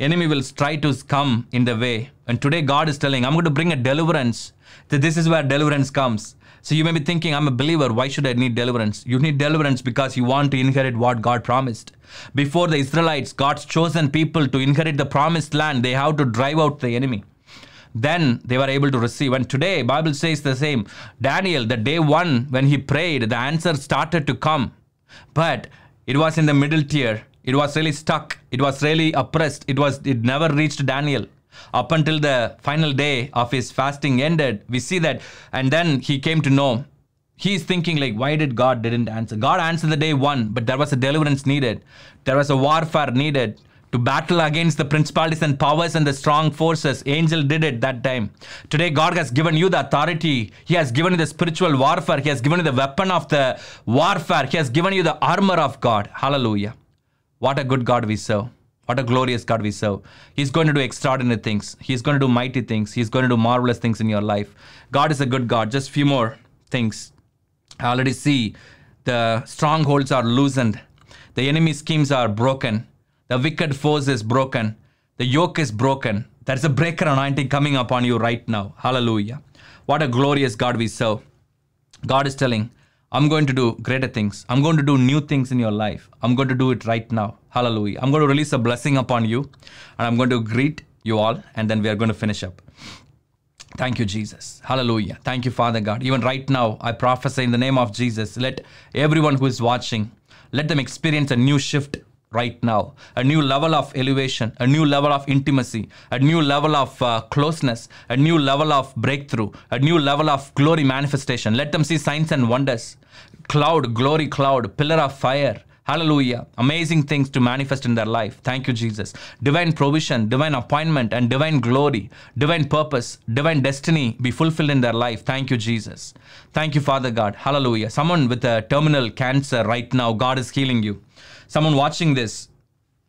enemy will try to come in the way. And today God is telling, I'm going to bring a deliverance. That this is where deliverance comes. So you may be thinking, I'm a believer. Why should I need deliverance? You need deliverance because you want to inherit what God promised. Before the Israelites, God's chosen people to inherit the promised land, they have to drive out the enemy. Then they were able to receive. And today, Bible says the same. Daniel, the day one when he prayed, the answer started to come. But it was in the middle tier. It was really stuck. It was really oppressed. It was it never reached Daniel. Up until the final day of his fasting ended, we see that. And then he came to know. He's thinking like, why did God didn't answer? God answered the day one, but there was a deliverance needed. There was a warfare needed to battle against the principalities and powers and the strong forces. Angel did it that time. Today, God has given you the authority. He has given you the spiritual warfare. He has given you the weapon of the warfare. He has given you the armor of God. Hallelujah. What a good God we serve. What a glorious God we serve. He's going to do extraordinary things. He's going to do mighty things. He's going to do marvelous things in your life. God is a good God. Just few more things. I already see the strongholds are loosened. The enemy schemes are broken. The wicked force is broken. The yoke is broken. There's a breaker anointing coming upon you right now. Hallelujah. What a glorious God we serve. God is telling, I'm going to do greater things. I'm going to do new things in your life. I'm going to do it right now. Hallelujah. I'm going to release a blessing upon you and I'm going to greet you all and then we are going to finish up. Thank you, Jesus. Hallelujah. Thank you, Father God. Even right now, I prophesy in the name of Jesus. Let everyone who is watching, let them experience a new shift right now, a new level of elevation, a new level of intimacy, a new level of uh, closeness, a new level of breakthrough, a new level of glory manifestation. Let them see signs and wonders. Cloud, glory cloud, pillar of fire, Hallelujah. Amazing things to manifest in their life. Thank you, Jesus. Divine provision, divine appointment, and divine glory, divine purpose, divine destiny be fulfilled in their life. Thank you, Jesus. Thank you, Father God. Hallelujah. Someone with a terminal cancer right now, God is healing you. Someone watching this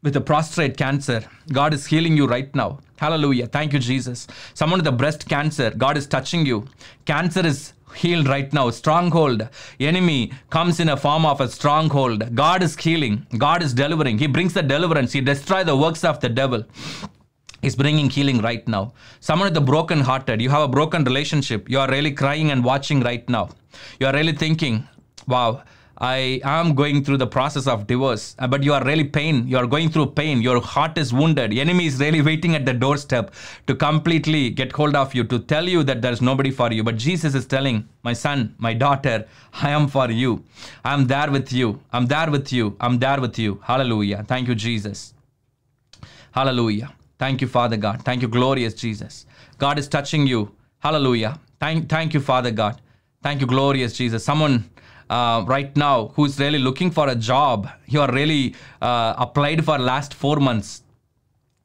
with a prostrate cancer, God is healing you right now. Hallelujah. Thank you, Jesus. Someone with a breast cancer, God is touching you. Cancer is healed right now. Stronghold, enemy comes in a form of a stronghold. God is healing. God is delivering. He brings the deliverance. He destroys the works of the devil. He's bringing healing right now. Someone with a broken hearted, you have a broken relationship. You are really crying and watching right now. You are really thinking, wow, I am going through the process of divorce, uh, but you are really pain. You are going through pain. Your heart is wounded. Enemy is really waiting at the doorstep to completely get hold of you, to tell you that there is nobody for you. But Jesus is telling, my son, my daughter, I am for you. I am there with you. I'm there with you. I'm there with you. Hallelujah. Thank you, Jesus. Hallelujah. Thank you, Father God. Thank you, glorious Jesus. God is touching you. Hallelujah. Thank, thank you, Father God. Thank you, glorious Jesus. Someone uh, right now who's really looking for a job, you are really uh, applied for last four months.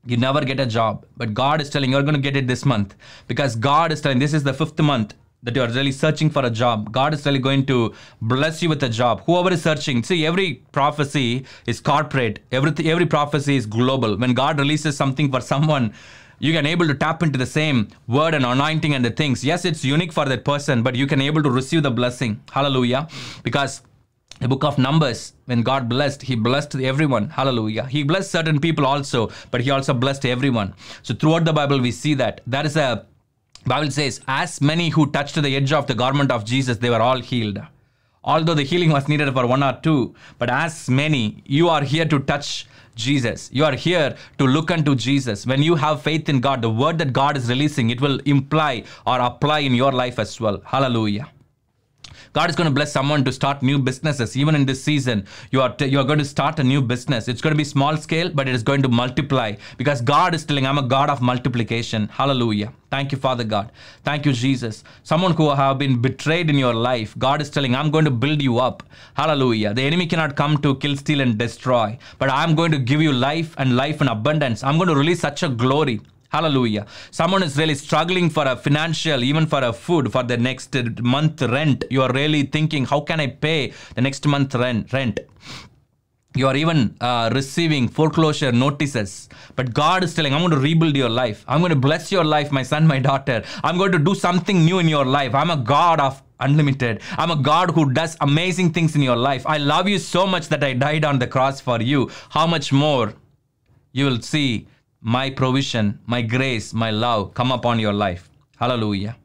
You never get a job, but God is telling you're going to get it this month because God is telling this is the fifth month that you are really searching for a job. God is really going to bless you with a job. Whoever is searching, see, every prophecy is corporate. Every every prophecy is global. When God releases something for someone, you can able to tap into the same word and anointing and the things. Yes, it's unique for that person, but you can able to receive the blessing. Hallelujah. Because the book of Numbers, when God blessed, He blessed everyone. Hallelujah. He blessed certain people also, but He also blessed everyone. So throughout the Bible, we see that. That is a Bible says, as many who touched the edge of the garment of Jesus, they were all healed. Although the healing was needed for one or two, but as many, you are here to touch Jesus. You are here to look unto Jesus. When you have faith in God, the word that God is releasing, it will imply or apply in your life as well. Hallelujah. God is going to bless someone to start new businesses. Even in this season, you are, you are going to start a new business. It's going to be small scale, but it is going to multiply because God is telling, I'm a God of multiplication. Hallelujah. Thank you, Father God. Thank you, Jesus. Someone who have been betrayed in your life, God is telling, I'm going to build you up. Hallelujah. The enemy cannot come to kill, steal, and destroy, but I'm going to give you life and life in abundance. I'm going to release such a glory. Hallelujah. Someone is really struggling for a financial, even for a food, for the next month rent. You are really thinking, how can I pay the next month rent? rent? You are even uh, receiving foreclosure notices. But God is telling, I'm going to rebuild your life. I'm going to bless your life, my son, my daughter. I'm going to do something new in your life. I'm a God of unlimited. I'm a God who does amazing things in your life. I love you so much that I died on the cross for you. How much more you will see my provision, my grace, my love come upon your life. Hallelujah.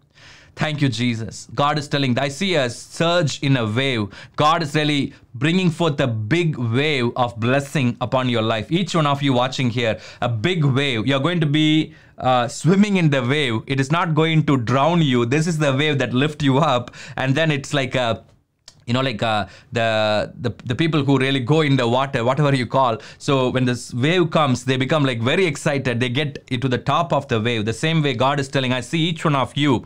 Thank you, Jesus. God is telling, I see a surge in a wave. God is really bringing forth a big wave of blessing upon your life. Each one of you watching here, a big wave. You're going to be uh, swimming in the wave. It is not going to drown you. This is the wave that lifts you up. And then it's like a you know like uh, the, the the people who really go in the water whatever you call so when this wave comes they become like very excited they get to the top of the wave the same way god is telling i see each one of you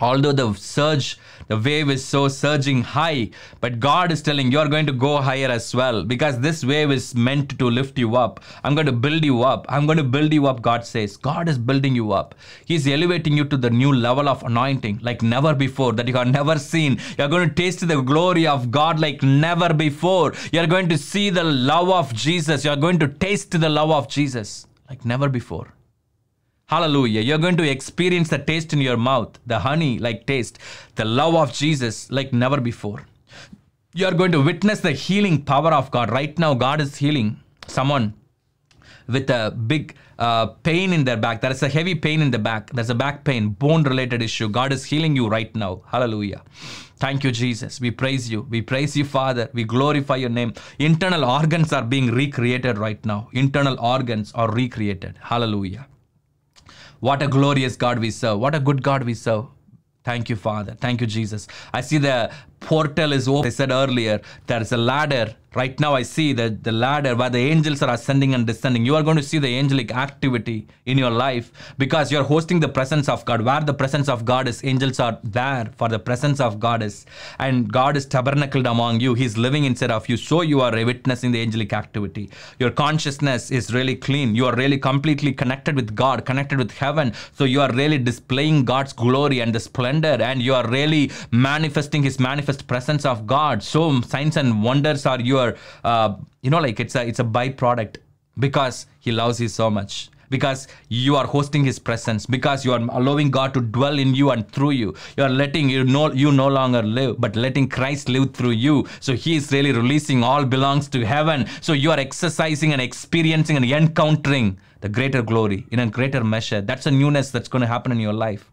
although the surge the wave is so surging high, but God is telling you're going to go higher as well because this wave is meant to lift you up. I'm going to build you up. I'm going to build you up, God says. God is building you up. He's elevating you to the new level of anointing like never before that you have never seen. You're going to taste the glory of God like never before. You're going to see the love of Jesus. You're going to taste the love of Jesus like never before. Hallelujah. You're going to experience the taste in your mouth, the honey like taste, the love of Jesus like never before. You're going to witness the healing power of God. Right now, God is healing someone with a big uh, pain in their back. That is a heavy pain in the back. That's a back pain, bone related issue. God is healing you right now. Hallelujah. Thank you, Jesus. We praise you. We praise you, Father. We glorify your name. Internal organs are being recreated right now. Internal organs are recreated. Hallelujah. What a glorious God we serve. What a good God we serve. Thank you, Father. Thank you, Jesus. I see the portal is open. I said earlier, there's a ladder. Right now, I see that the ladder where the angels are ascending and descending. You are going to see the angelic activity in your life because you're hosting the presence of God. Where the presence of God is, angels are there for the presence of God is. And God is tabernacled among you. He's living inside of you. So you are witnessing the angelic activity. Your consciousness is really clean. You are really completely connected with God, connected with heaven. So you are really displaying God's glory and the splendor, and you are really manifesting His manifestation manifest presence of God. So signs and wonders are your, uh, you know, like it's a it's a byproduct because He loves you so much. Because you are hosting His presence, because you are allowing God to dwell in you and through you. You are letting you know you no longer live, but letting Christ live through you. So He is really releasing all belongs to heaven. So you are exercising and experiencing and encountering the greater glory in a greater measure. That's a newness that's going to happen in your life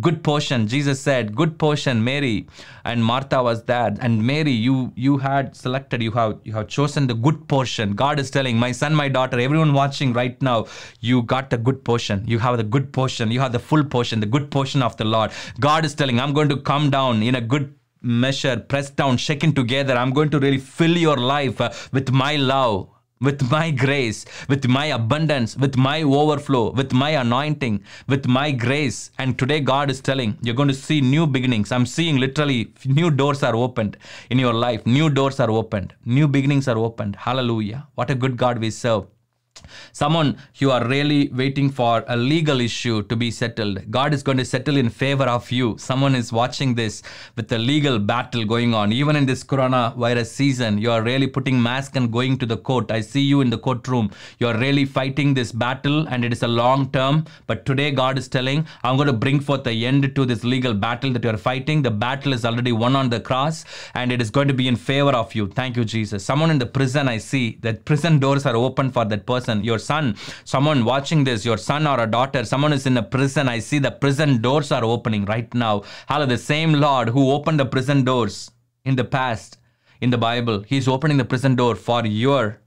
good portion jesus said good portion mary and martha was that and mary you you had selected you have you have chosen the good portion god is telling my son my daughter everyone watching right now you got the good portion you have the good portion you have the full portion the good portion of the lord god is telling i'm going to come down in a good measure pressed down shaken together i'm going to really fill your life uh, with my love with my grace, with my abundance, with my overflow, with my anointing, with my grace. And today, God is telling you're going to see new beginnings. I'm seeing literally new doors are opened in your life, new doors are opened, new beginnings are opened. Hallelujah. What a good God we serve. Someone you are really waiting for a legal issue to be settled. God is going to settle in favor of you. Someone is watching this with a legal battle going on. Even in this coronavirus season, you are really putting mask and going to the court. I see you in the courtroom. You are really fighting this battle and it is a long term. But today God is telling, I'm going to bring forth the end to this legal battle that you are fighting. The battle is already won on the cross and it is going to be in favor of you. Thank you, Jesus. Someone in the prison, I see that prison doors are open for that person person, your son, someone watching this, your son or a daughter, someone is in a prison. I see the prison doors are opening right now. Hallelujah. The same Lord who opened the prison doors in the past in the Bible, He's opening the prison door for your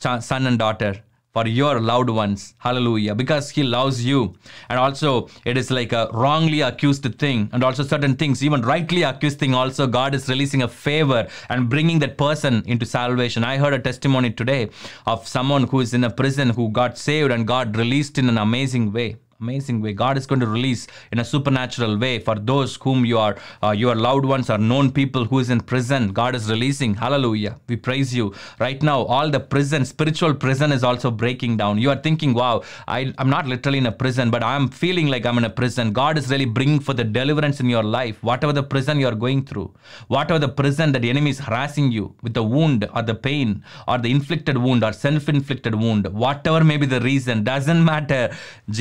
son and daughter for your loved ones. Hallelujah. Because he loves you. And also, it is like a wrongly accused thing. And also, certain things, even rightly accused thing, also, God is releasing a favor and bringing that person into salvation. I heard a testimony today of someone who is in a prison who got saved and God released in an amazing way amazing way god is going to release in a supernatural way for those whom you are uh, your loved ones are known people who is in prison god is releasing hallelujah we praise you right now all the prison spiritual prison is also breaking down you are thinking wow I, i'm not literally in a prison but i'm feeling like i'm in a prison god is really bringing for the deliverance in your life whatever the prison you are going through whatever the prison that the enemy is harassing you with the wound or the pain or the inflicted wound or self-inflicted wound whatever may be the reason doesn't matter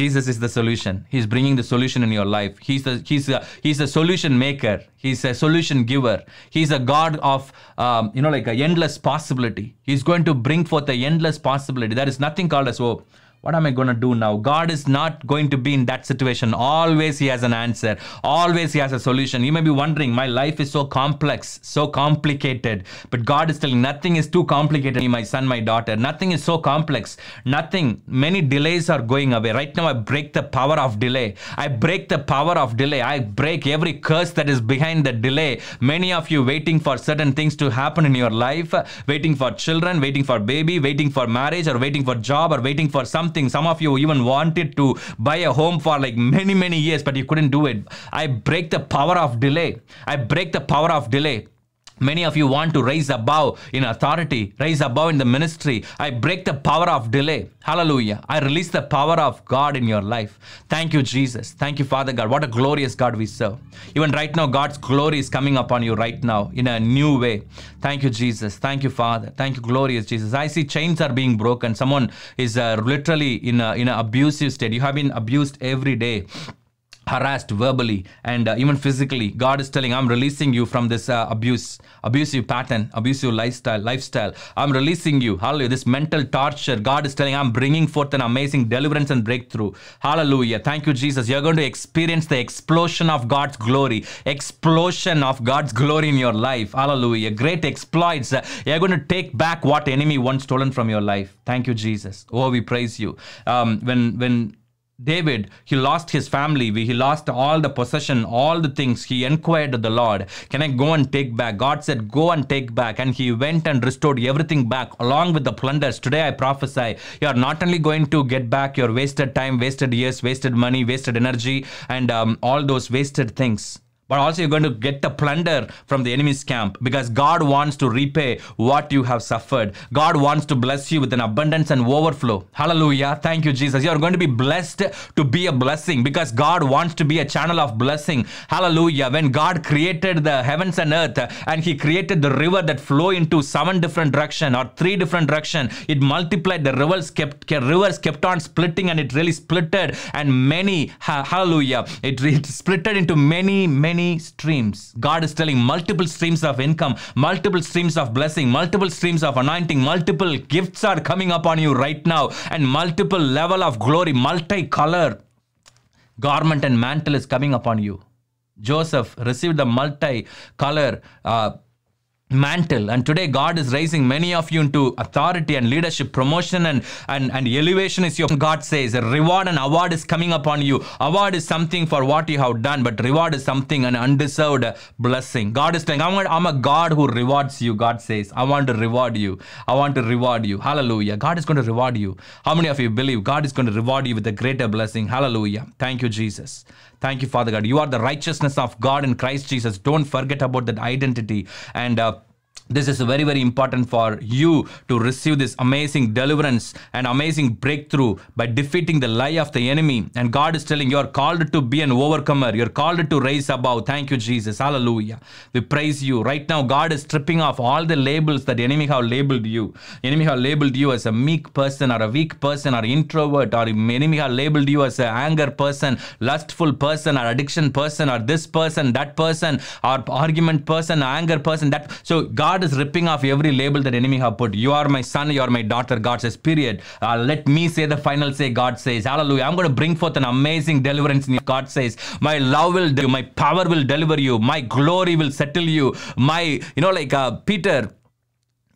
jesus is the solution. He's bringing the solution in your life. He's the he's a, he's a solution maker. He's a solution giver. He's a God of um, you know like a endless possibility. He's going to bring forth a endless possibility. There is nothing called as hope. Oh, what am I going to do now? God is not going to be in that situation. Always He has an answer. Always He has a solution. You may be wondering, my life is so complex, so complicated. But God is telling, nothing is too complicated me, my son, my daughter. Nothing is so complex. Nothing, many delays are going away. Right now, I break the power of delay. I break the power of delay. I break every curse that is behind the delay. Many of you waiting for certain things to happen in your life, waiting for children, waiting for baby, waiting for marriage, or waiting for job, or waiting for something something some of you even wanted to buy a home for like many many years but you couldn't do it i break the power of delay i break the power of delay Many of you want to raise above in authority, raise above in the ministry. I break the power of delay. Hallelujah. I release the power of God in your life. Thank you, Jesus. Thank you, Father God. What a glorious God we serve. Even right now, God's glory is coming upon you right now in a new way. Thank you, Jesus. Thank you, Father. Thank you, glorious Jesus. I see chains are being broken. Someone is uh, literally in an in a abusive state. You have been abused every day harassed verbally and uh, even physically god is telling i'm releasing you from this uh, abuse abusive pattern abusive lifestyle lifestyle i'm releasing you hallelujah this mental torture god is telling i'm bringing forth an amazing deliverance and breakthrough hallelujah thank you jesus you're going to experience the explosion of god's glory explosion of god's glory in your life hallelujah great exploits you're going to take back what enemy once stolen from your life thank you jesus oh we praise you um, when when David, he lost his family. He lost all the possession, all the things. He inquired the Lord, Can I go and take back? God said, Go and take back. And he went and restored everything back along with the plunders. Today I prophesy, you are not only going to get back your wasted time, wasted years, wasted money, wasted energy, and um, all those wasted things but also you're going to get the plunder from the enemy's camp because God wants to repay what you have suffered. God wants to bless you with an abundance and overflow. Hallelujah. Thank you, Jesus. You're going to be blessed to be a blessing because God wants to be a channel of blessing. Hallelujah. When God created the heavens and earth and he created the river that flow into seven different direction or three different direction, it multiplied. The rivers kept, rivers kept on splitting and it really splitted and many, hallelujah, it, it splitted into many, many many streams. God is telling multiple streams of income, multiple streams of blessing, multiple streams of anointing, multiple gifts are coming upon you right now, and multiple level of glory, multicolor garment and mantle is coming upon you. Joseph received the multi-color uh, mantle and today god is raising many of you into authority and leadership promotion and and and elevation is your god says a reward and award is coming upon you award is something for what you have done but reward is something an undeserved blessing god is saying i'm, am a god who rewards you god says i want to reward you i want to reward you hallelujah god is going to reward you how many of you believe god is going to reward you with a greater blessing hallelujah thank you jesus Thank you, Father God. You are the righteousness of God in Christ Jesus. Don't forget about that identity. And uh, this is very very important for you to receive this amazing deliverance and amazing breakthrough by defeating the lie of the enemy and god is telling you are called to be an overcomer you're called to rise above thank you jesus hallelujah we praise you right now god is stripping off all the labels that the enemy have labeled you enemy have labeled you as a meek person or a weak person or introvert or enemy have labeled you as an anger person lustful person or addiction person or this person that person or argument person anger person that so god is ripping off every label that enemy have put. You are my son, you are my daughter, God says, period. Uh, let me say the final say, God says. Hallelujah. I'm going to bring forth an amazing deliverance in you. God says, my love will do, my power will deliver you, my glory will settle you. My, you know, like uh, Peter,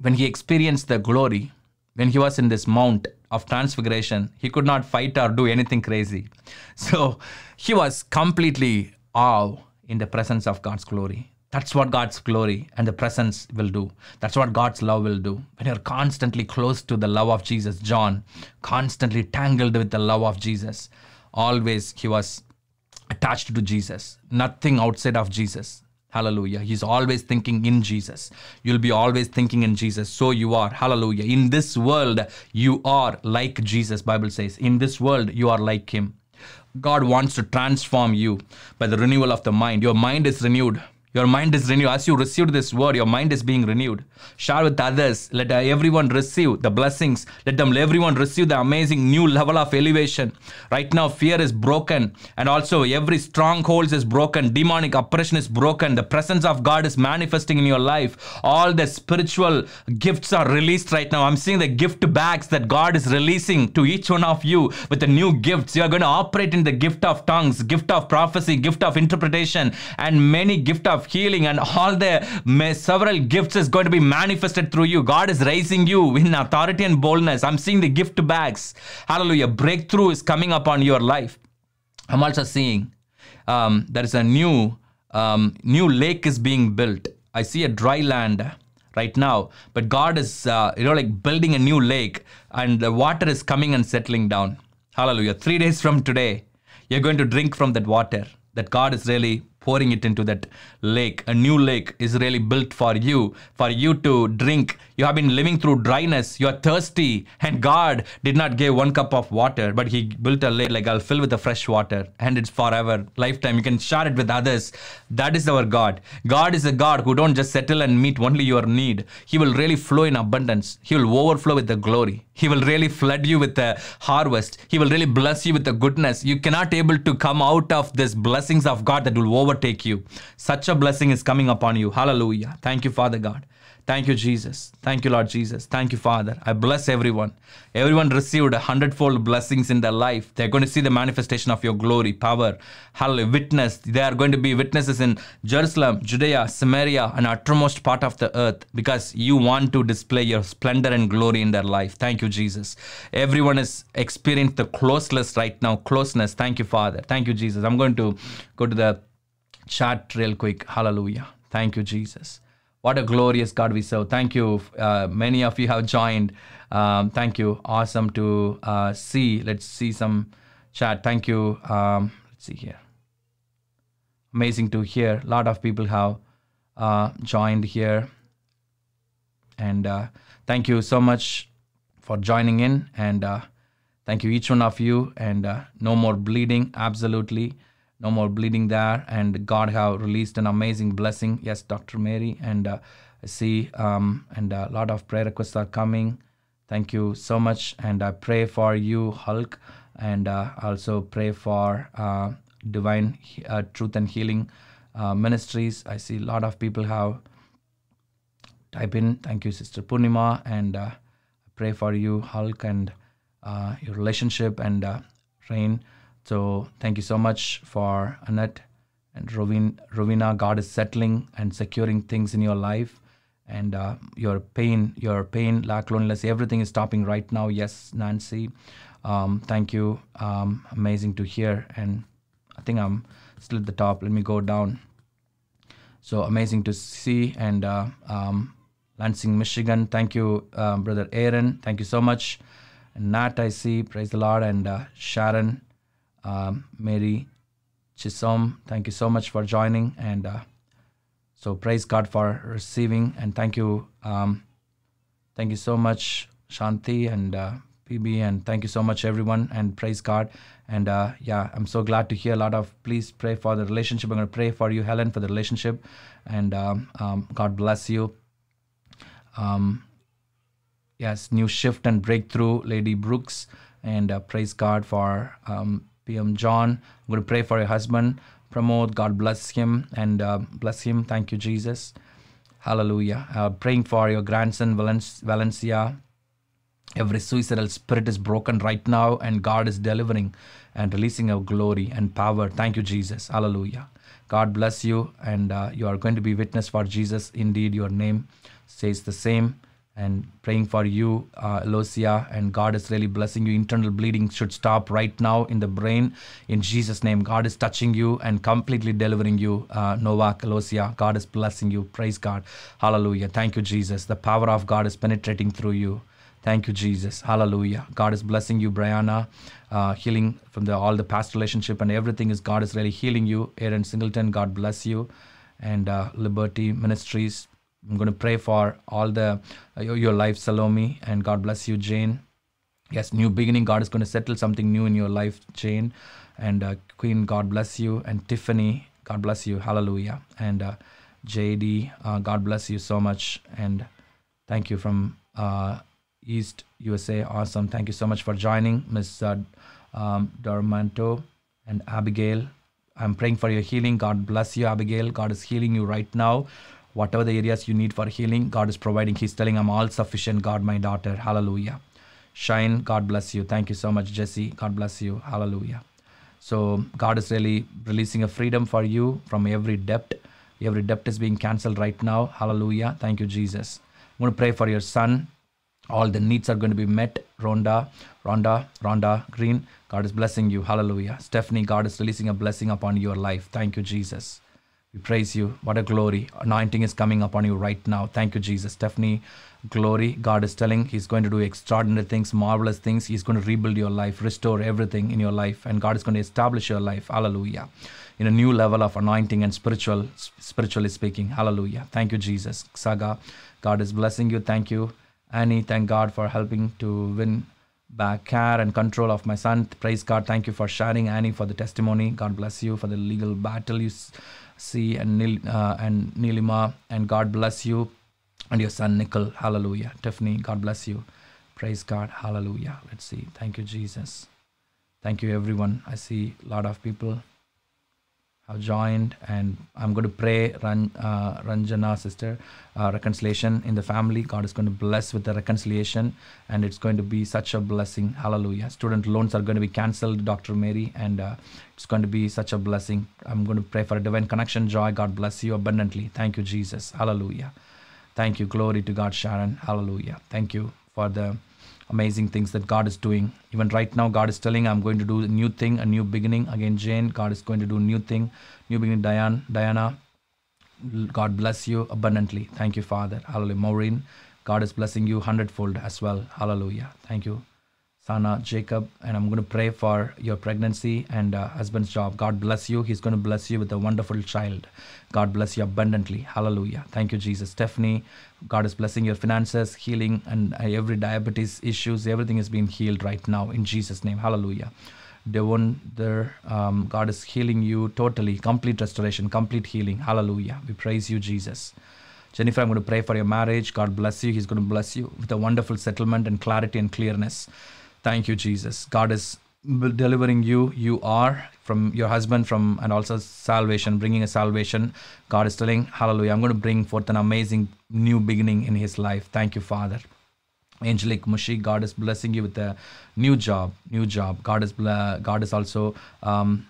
when he experienced the glory, when he was in this mount of transfiguration, he could not fight or do anything crazy. So he was completely awe in the presence of God's glory. That's what God's glory and the presence will do. That's what God's love will do. When you're constantly close to the love of Jesus, John, constantly tangled with the love of Jesus, always he was attached to Jesus, nothing outside of Jesus. Hallelujah. He's always thinking in Jesus. You'll be always thinking in Jesus. So you are. Hallelujah. In this world, you are like Jesus, Bible says. In this world, you are like him. God wants to transform you by the renewal of the mind. Your mind is renewed your mind is renewed. As you received this word, your mind is being renewed. Share with others. Let everyone receive the blessings. Let them everyone receive the amazing new level of elevation. Right now, fear is broken, and also every stronghold is broken. Demonic oppression is broken. The presence of God is manifesting in your life. All the spiritual gifts are released right now. I'm seeing the gift bags that God is releasing to each one of you with the new gifts. You are going to operate in the gift of tongues, gift of prophecy, gift of interpretation, and many gift of healing and all the several gifts is going to be manifested through you. God is raising you in authority and boldness. I'm seeing the gift bags. Hallelujah. Breakthrough is coming upon your life. I'm also seeing um, there is a new um, new lake is being built. I see a dry land right now, but God is uh, you know like building a new lake, and the water is coming and settling down. Hallelujah! Three days from today, you're going to drink from that water that God is really pouring it into that lake. A new lake is really built for you, for you to drink you have been living through dryness. You are thirsty. And God did not give one cup of water, but He built a lake like I'll fill with the fresh water. And it's forever, lifetime. You can share it with others. That is our God. God is a God who don't just settle and meet only your need. He will really flow in abundance. He will overflow with the glory. He will really flood you with the harvest. He will really bless you with the goodness. You cannot able to come out of this blessings of God that will overtake you. Such a blessing is coming upon you. Hallelujah. Thank you, Father God. Thank you, Jesus. Thank you, Lord Jesus. Thank you, Father. I bless everyone. Everyone received a hundredfold blessings in their life. They're going to see the manifestation of your glory, power, hallelujah, witness. They are going to be witnesses in Jerusalem, Judea, Samaria, and uttermost part of the earth because you want to display your splendor and glory in their life. Thank you, Jesus. Everyone is experiencing the closeness right now. Closeness. Thank you, Father. Thank you, Jesus. I'm going to go to the chat real quick. Hallelujah. Thank you, Jesus. What a glorious God we serve. Thank you. Uh, many of you have joined. Um, thank you. Awesome to uh, see. Let's see some chat. Thank you. Um, let's see here. Amazing to hear. A lot of people have uh, joined here. And uh, thank you so much for joining in. And uh, thank you, each one of you. And uh, no more bleeding. Absolutely no more bleeding there. And God have released an amazing blessing. Yes, Dr. Mary, and uh, I see, um, and a lot of prayer requests are coming. Thank you so much, and I pray for you, Hulk, and uh, also pray for uh, divine uh, truth and healing uh, ministries. I see a lot of people have type in. Thank you, Sister Punima, and uh, pray for you, Hulk, and your relationship and rain so thank you so much for Annette and Rovin, Rovina. God is settling and securing things in your life, and uh, your pain, your pain, lack, loneliness, everything is stopping right now. Yes, Nancy, um, thank you. Um, amazing to hear, and I think I'm still at the top. Let me go down. So amazing to see, and uh, um, Lansing, Michigan. Thank you, uh, brother Aaron. Thank you so much. And Nat, I see. Praise the Lord, and uh, Sharon. Um, Mary Chisom. Thank you so much for joining. And uh, so praise God for receiving. And thank you. Um, thank you so much, Shanti and uh, PB. And thank you so much, everyone. And praise God. And uh, yeah, I'm so glad to hear a lot of please pray for the relationship. I'm going to pray for you, Helen, for the relationship. And um, um God bless you. Um, yes, new shift and breakthrough, Lady Brooks and uh, praise God for um, PM John. I'm going to pray for your husband, Pramod. God bless him and uh, bless him. Thank you, Jesus. Hallelujah. Uh, praying for your grandson, Valencia. Every suicidal spirit is broken right now, and God is delivering and releasing our glory and power. Thank you, Jesus. Hallelujah. God bless you, and uh, you are going to be witness for Jesus. Indeed, your name says the same and praying for you, uh, And God is really blessing you. Internal bleeding should stop right now in the brain. In Jesus' name, God is touching you and completely delivering you, uh, Novak, God is blessing you. Praise God. Hallelujah. Thank you, Jesus. The power of God is penetrating through you. Thank you, Jesus. Hallelujah. God is blessing you, Brianna. Uh, healing from the, all the past relationship and everything is God is really healing you. Aaron Singleton, God bless you. And uh, Liberty Ministries, I'm going to pray for all the uh, your life, Salome, and God bless you, Jane. Yes, new beginning. God is going to settle something new in your life, Jane, and uh, Queen. God bless you, and Tiffany. God bless you. Hallelujah. And uh, JD, uh, God bless you so much, and thank you from uh, East USA. Awesome. Thank you so much for joining, Miss uh, um, Dormanto and Abigail. I'm praying for your healing. God bless you, Abigail. God is healing you right now. Whatever the areas you need for healing, God is providing. He's telling, I'm all sufficient, God, my daughter. Hallelujah. Shine, God bless you. Thank you so much, Jesse. God bless you. Hallelujah. So, God is really releasing a freedom for you from every debt. Every debt is being cancelled right now. Hallelujah. Thank you, Jesus. I'm going to pray for your son. All the needs are going to be met. Rhonda, Rhonda, Rhonda Green, God is blessing you. Hallelujah. Stephanie, God is releasing a blessing upon your life. Thank you, Jesus. We praise you. What a glory. Anointing is coming upon you right now. Thank you, Jesus. Stephanie, glory. God is telling He's going to do extraordinary things, marvelous things. He's going to rebuild your life, restore everything in your life, and God is going to establish your life. Hallelujah. In a new level of anointing and spiritual, spiritually speaking. Hallelujah. Thank you, Jesus. Saga, God is blessing you. Thank you. Annie, thank God for helping to win back care and control of my son. Praise God. Thank you for sharing, Annie, for the testimony. God bless you for the legal battle you C and, Nil, uh, and Nilima, and God bless you and your son Nickel. Hallelujah. Tiffany, God bless you. Praise God. Hallelujah. Let's see. Thank you, Jesus. Thank you, everyone. I see a lot of people have joined and i'm going to pray Ran, uh, ranjana sister uh, reconciliation in the family god is going to bless with the reconciliation and it's going to be such a blessing hallelujah student loans are going to be cancelled dr mary and uh, it's going to be such a blessing i'm going to pray for a divine connection joy god bless you abundantly thank you jesus hallelujah thank you glory to god sharon hallelujah thank you for the amazing things that God is doing. Even right now, God is telling, I'm going to do a new thing, a new beginning. Again, Jane, God is going to do a new thing, new beginning. Diane, Diana, God bless you abundantly. Thank you, Father. Hallelujah. Maureen, God is blessing you hundredfold as well. Hallelujah. Thank you. Sana, Jacob, and I'm going to pray for your pregnancy and uh, husband's job. God bless you. He's going to bless you with a wonderful child. God bless you abundantly. Hallelujah. Thank you, Jesus. Stephanie, God is blessing your finances, healing, and uh, every diabetes issues. Everything is being healed right now in Jesus' name. Hallelujah. Devon, wonder, um, God is healing you totally, complete restoration, complete healing. Hallelujah. We praise you, Jesus. Jennifer, I'm going to pray for your marriage. God bless you. He's going to bless you with a wonderful settlement and clarity and clearness. Thank you, Jesus. God is delivering you, you are from your husband, from and also salvation, bringing a salvation. God is telling, Hallelujah, I'm going to bring forth an amazing new beginning in his life. Thank you, Father. Angelic Mushi, God is blessing you with a new job, new job. God is, God is also. Um,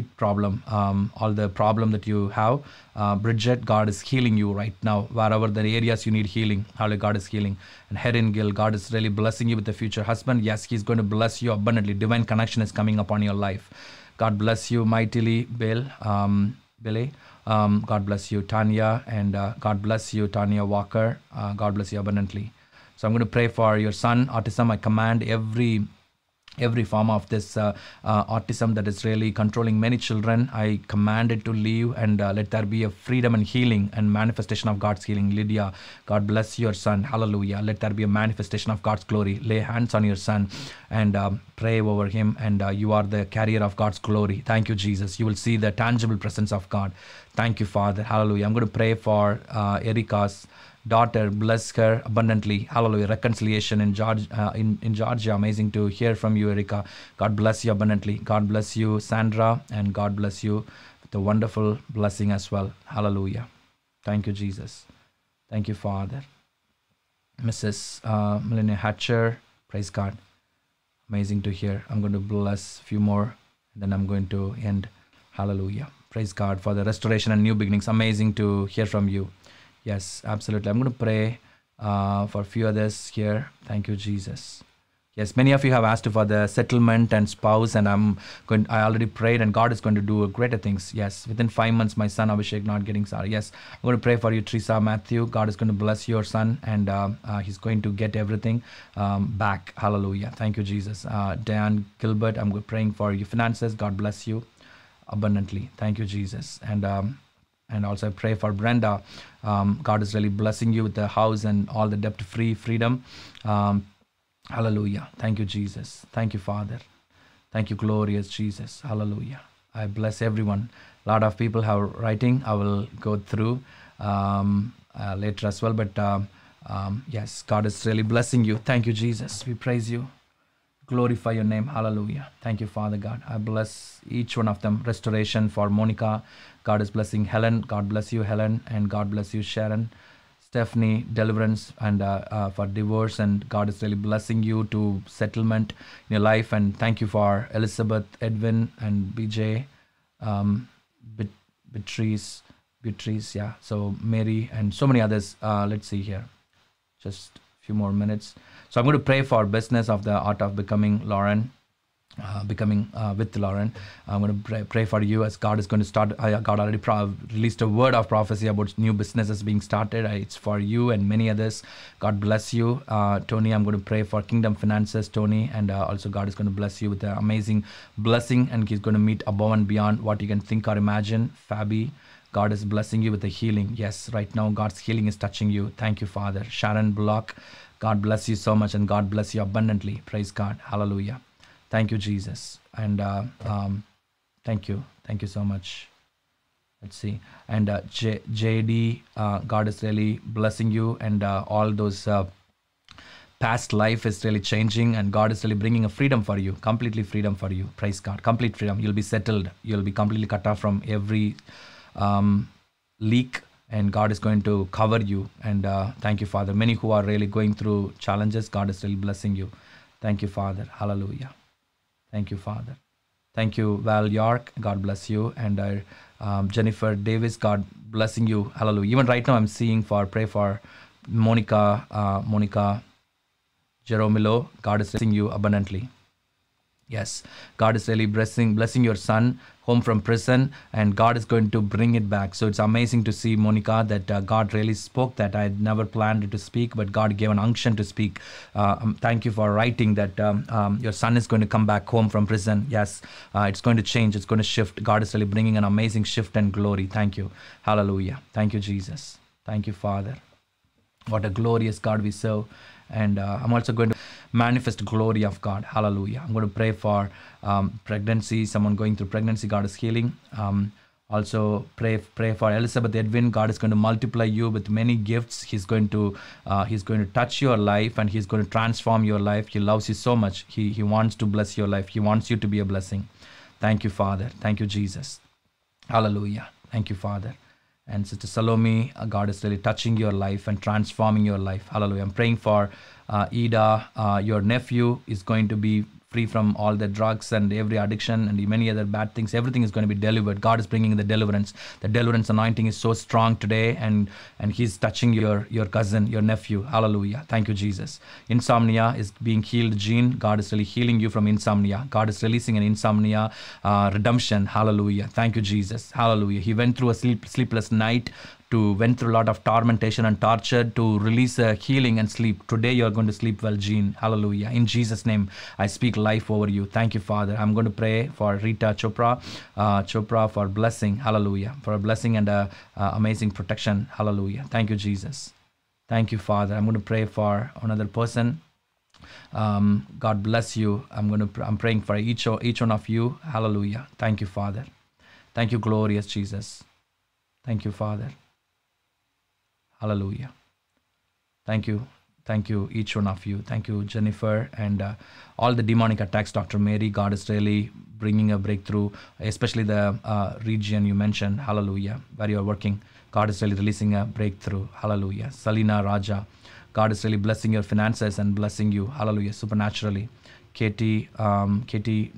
problem, um, all the problem that you have. Uh, Bridget, God is healing you right now. Wherever the areas you need healing, Hallelujah, God is healing. And Heron Gill, God is really blessing you with a future husband. Yes, He's going to bless you abundantly. Divine connection is coming upon your life. God bless you mightily, Bill. Um, Billy. Um, God bless you, Tanya, and uh, God bless you, Tanya Walker. Uh, God bless you abundantly. So I'm going to pray for your son, autism. I command every every form of this uh, uh, autism that is really controlling many children i commanded to leave and uh, let there be a freedom and healing and manifestation of god's healing lydia god bless your son hallelujah let there be a manifestation of god's glory lay hands on your son and um, pray over him and uh, you are the carrier of god's glory thank you jesus you will see the tangible presence of god thank you father hallelujah i'm going to pray for uh, erica's daughter bless her abundantly hallelujah reconciliation in georgia uh, in, in georgia amazing to hear from you erica god bless you abundantly god bless you sandra and god bless you with a wonderful blessing as well hallelujah thank you jesus thank you father mrs uh, hatcher praise god amazing to hear i'm going to bless a few more and then i'm going to end hallelujah praise god for the restoration and new beginnings amazing to hear from you Yes, absolutely. I'm going to pray uh, for a few others here. Thank you, Jesus. Yes, many of you have asked for the settlement and spouse, and I'm going. I already prayed, and God is going to do greater things. Yes, within five months, my son Abhishek not getting sorry. Yes, I'm going to pray for you, Teresa Matthew. God is going to bless your son, and uh, uh, he's going to get everything um, back. Hallelujah! Thank you, Jesus. Uh, Dan Gilbert, I'm praying for your finances. God bless you abundantly. Thank you, Jesus. And um, and also I pray for Brenda. Um, God is really blessing you with the house and all the debt free freedom. Um, hallelujah. Thank you, Jesus. Thank you, Father. Thank you, glorious Jesus. Hallelujah. I bless everyone. A lot of people have writing. I will go through um, uh, later as well. But um, um, yes, God is really blessing you. Thank you, Jesus. We praise you. Glorify your name. Hallelujah. Thank you, Father God. I bless each one of them. Restoration for Monica God is blessing Helen. God bless you, Helen, and God bless you, Sharon. Stephanie, deliverance and uh, uh, for divorce, and God is really blessing you to settlement in your life. And thank you for Elizabeth, Edwin, and BJ, um, Beatrice, Beatrice, yeah. So Mary and so many others. Uh, let's see here, just a few more minutes. So I'm going to pray for business of the art of becoming, Lauren uh, becoming uh, with Lauren. I'm going to pray, pray, for you as God is going to start. Uh, God already pro- released a word of prophecy about new businesses being started. Uh, it's for you and many others. God bless you. Uh, Tony, I'm going to pray for kingdom finances, Tony. And uh, also, God is going to bless you with an amazing blessing and He's going to meet above and beyond what you can think or imagine. Fabi, God is blessing you with a healing. Yes, right now, God's healing is touching you. Thank you, Father. Sharon Block, God bless you so much and God bless you abundantly. Praise God. Hallelujah. Thank you, Jesus. And uh, um, thank you. Thank you so much. Let's see. And uh, J- JD, uh, God is really blessing you and uh, all those. Uh, past life is really changing and god is really bringing a freedom for you completely freedom for you praise god complete freedom you'll be settled you'll be completely cut off from every um, leak and God is going to cover you. And uh, thank you, Father. Many who are really going through challenges, God is still blessing you. Thank you, Father. Hallelujah. Thank you, Father. Thank you, Val York. God bless you. And uh, um, Jennifer Davis, God blessing you. Hallelujah. Even right now, I'm seeing for pray for Monica, uh, Monica Jeromilo. God is blessing you abundantly. Yes, God is really blessing blessing your son home from prison and God is going to bring it back. So it's amazing to see Monica that uh, God really spoke that I never planned to speak, but God gave an unction to speak. Uh, um, thank you for writing that um, um, your son is going to come back home from prison. Yes, uh, it's going to change. It's going to shift. God is really bringing an amazing shift and glory. Thank you. Hallelujah. Thank you, Jesus. Thank you, Father. What a glorious God we serve. And uh, I'm also going to manifest glory of God. Hallelujah. I'm going to pray for um, pregnancy, someone going through pregnancy, God is healing. Um, also pray pray for Elizabeth Edwin. God is going to multiply you with many gifts. He's going to uh, he's going to touch your life and he's going to transform your life. He loves you so much. He he wants to bless your life. He wants you to be a blessing. Thank you, Father. Thank you, Jesus. Hallelujah. Thank you, Father. And Sister Salome, uh, God is really touching your life and transforming your life. Hallelujah. I'm praying for uh, Ida. Uh, your nephew is going to be free from all the drugs and every addiction and many other bad things. Everything is going to be delivered. God is bringing the deliverance. The deliverance anointing is so strong today, and and He's touching your your cousin, your nephew. Hallelujah. Thank you, Jesus. Insomnia is being healed. Gene, God is really healing you from insomnia. God is releasing an insomnia uh, redemption. Hallelujah. Thank you, Jesus. Hallelujah. He went through a sleep, sleepless night to went through a lot of tormentation and torture to release a uh, healing and sleep. Today you are going to sleep well, Jean. Hallelujah. In Jesus' name, I speak life over you. Thank you, Father. I'm going to pray for Rita Chopra, uh, Chopra for blessing. Hallelujah. For a blessing and a, uh, amazing protection. Hallelujah. Thank you, Jesus. Thank you, Father. I'm going to pray for another person. Um, God bless you. I'm going to. Pr- I'm praying for each each one of you. Hallelujah. Thank you, Father. Thank you, glorious Jesus. Thank you, Father. Hallelujah. Thank you. Thank you, each one of you. Thank you, Jennifer, and uh, all the demonic attacks, Dr. Mary. God is really bringing a breakthrough, especially the uh, region you mentioned, hallelujah, where you are working. God is really releasing a breakthrough, hallelujah. Salina Raja, God is really blessing your finances and blessing you, hallelujah, supernaturally. Katie, um, Katie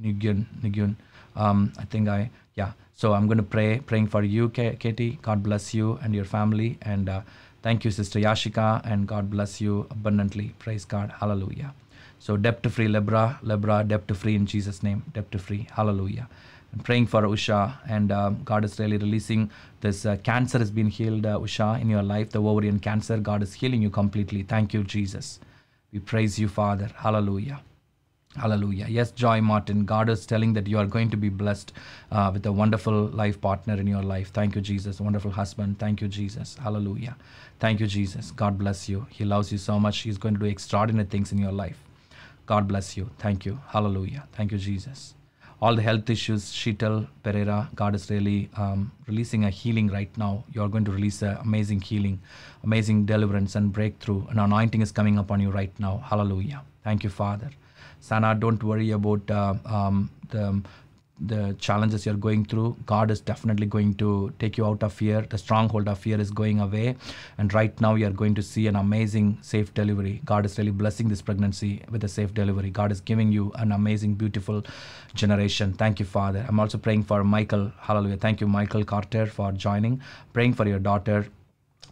Nguyen, Nguyen um, I think I, yeah. So I'm going to pray, praying for you, Katie. God bless you and your family. And uh, thank you, Sister Yashika. And God bless you abundantly. Praise God. Hallelujah. So debt free Libra, Libra, debt free in Jesus' name, debt free. Hallelujah. I'm praying for Usha, and um, God is really releasing this uh, cancer has been healed, uh, Usha, in your life, the ovarian cancer. God is healing you completely. Thank you, Jesus. We praise you, Father. Hallelujah. Hallelujah. Yes, Joy Martin, God is telling that you are going to be blessed uh, with a wonderful life partner in your life. Thank you, Jesus. Wonderful husband. Thank you, Jesus. Hallelujah. Thank you, Jesus. God bless you. He loves you so much. He's going to do extraordinary things in your life. God bless you. Thank you. Hallelujah. Thank you, Jesus. All the health issues, Sheetal, Pereira, God is really um, releasing a healing right now. You're going to release an amazing healing, amazing deliverance and breakthrough. An anointing is coming upon you right now. Hallelujah. Thank you, Father. Sana, don't worry about uh, um, the, um, the challenges you're going through. God is definitely going to take you out of fear. The stronghold of fear is going away. And right now, you're going to see an amazing, safe delivery. God is really blessing this pregnancy with a safe delivery. God is giving you an amazing, beautiful generation. Thank you, Father. I'm also praying for Michael. Hallelujah. Thank you, Michael Carter, for joining. Praying for your daughter.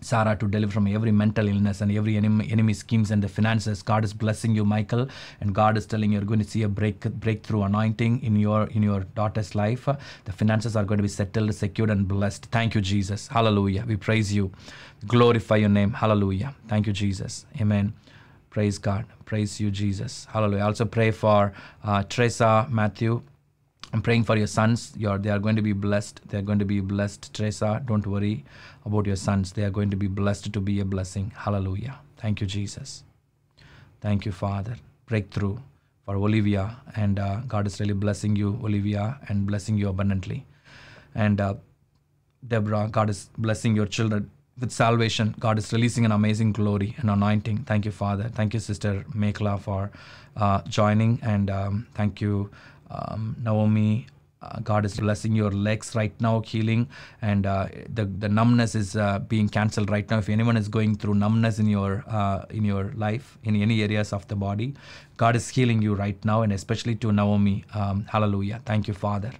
Sarah to deliver from every mental illness and every enemy, enemy schemes and the finances. God is blessing you, Michael, and God is telling you, you're going to see a break breakthrough anointing in your in your daughter's life. The finances are going to be settled, secured, and blessed. Thank you, Jesus. Hallelujah. We praise you, glorify your name. Hallelujah. Thank you, Jesus. Amen. Praise God. Praise you, Jesus. Hallelujah. also pray for uh, Teresa Matthew. I'm praying for your sons. Your, they are going to be blessed. They are going to be blessed. Teresa, don't worry about your sons. They are going to be blessed to be a blessing. Hallelujah. Thank you, Jesus. Thank you, Father. Breakthrough for Olivia. And uh, God is really blessing you, Olivia, and blessing you abundantly. And uh, Deborah, God is blessing your children with salvation. God is releasing an amazing glory and anointing. Thank you, Father. Thank you, Sister Mekla, for uh, joining. And um, thank you um, Naomi, uh, God is blessing your legs right now, healing, and uh, the the numbness is uh, being cancelled right now. If anyone is going through numbness in your uh, in your life, in any areas of the body, God is healing you right now, and especially to Naomi. Um, hallelujah! Thank you, Father.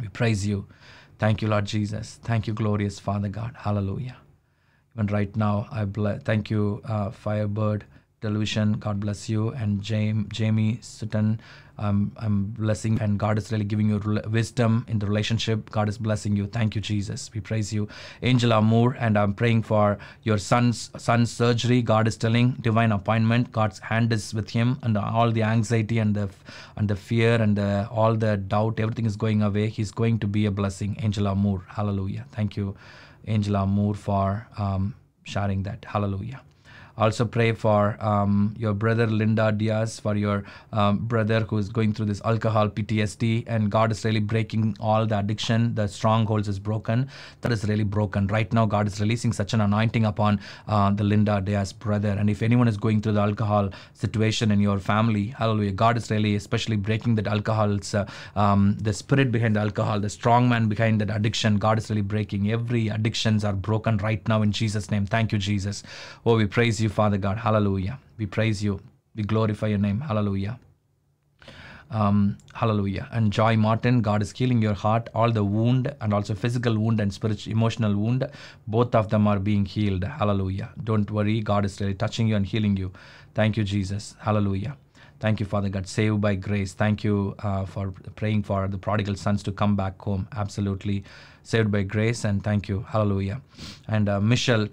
We praise you. Thank you, Lord Jesus. Thank you, glorious Father God. Hallelujah. Even right now, I bless. Thank you, uh, Firebird Delusion. God bless you, and Jamie Jamie Sutton. I'm blessing and God is really giving you wisdom in the relationship. God is blessing you. Thank you, Jesus. We praise you. Angela Moore, and I'm praying for your son's son's surgery. God is telling divine appointment. God's hand is with him, and all the anxiety and the and the fear and the, all the doubt, everything is going away. He's going to be a blessing. Angela Moore, Hallelujah. Thank you, Angela Moore, for um, sharing that. Hallelujah also pray for um, your brother Linda Diaz, for your um, brother who is going through this alcohol PTSD, and God is really breaking all the addiction, the strongholds is broken. That is really broken right now. God is releasing such an anointing upon uh, the Linda Diaz brother, and if anyone is going through the alcohol situation in your family, Hallelujah, God is really especially breaking that alcohol's uh, um, the spirit behind the alcohol, the strong man behind that addiction. God is really breaking every addictions are broken right now in Jesus' name. Thank you, Jesus. Oh, we praise you you, Father God. Hallelujah. We praise you. We glorify your name. Hallelujah. Um, hallelujah. And Joy Martin, God is healing your heart, all the wound and also physical wound and spiritual emotional wound. Both of them are being healed. Hallelujah. Don't worry, God is really touching you and healing you. Thank you, Jesus. Hallelujah. Thank you, Father God. Saved by grace. Thank you uh, for praying for the prodigal sons to come back home. Absolutely. Saved by grace and thank you. Hallelujah. And uh, Michelle,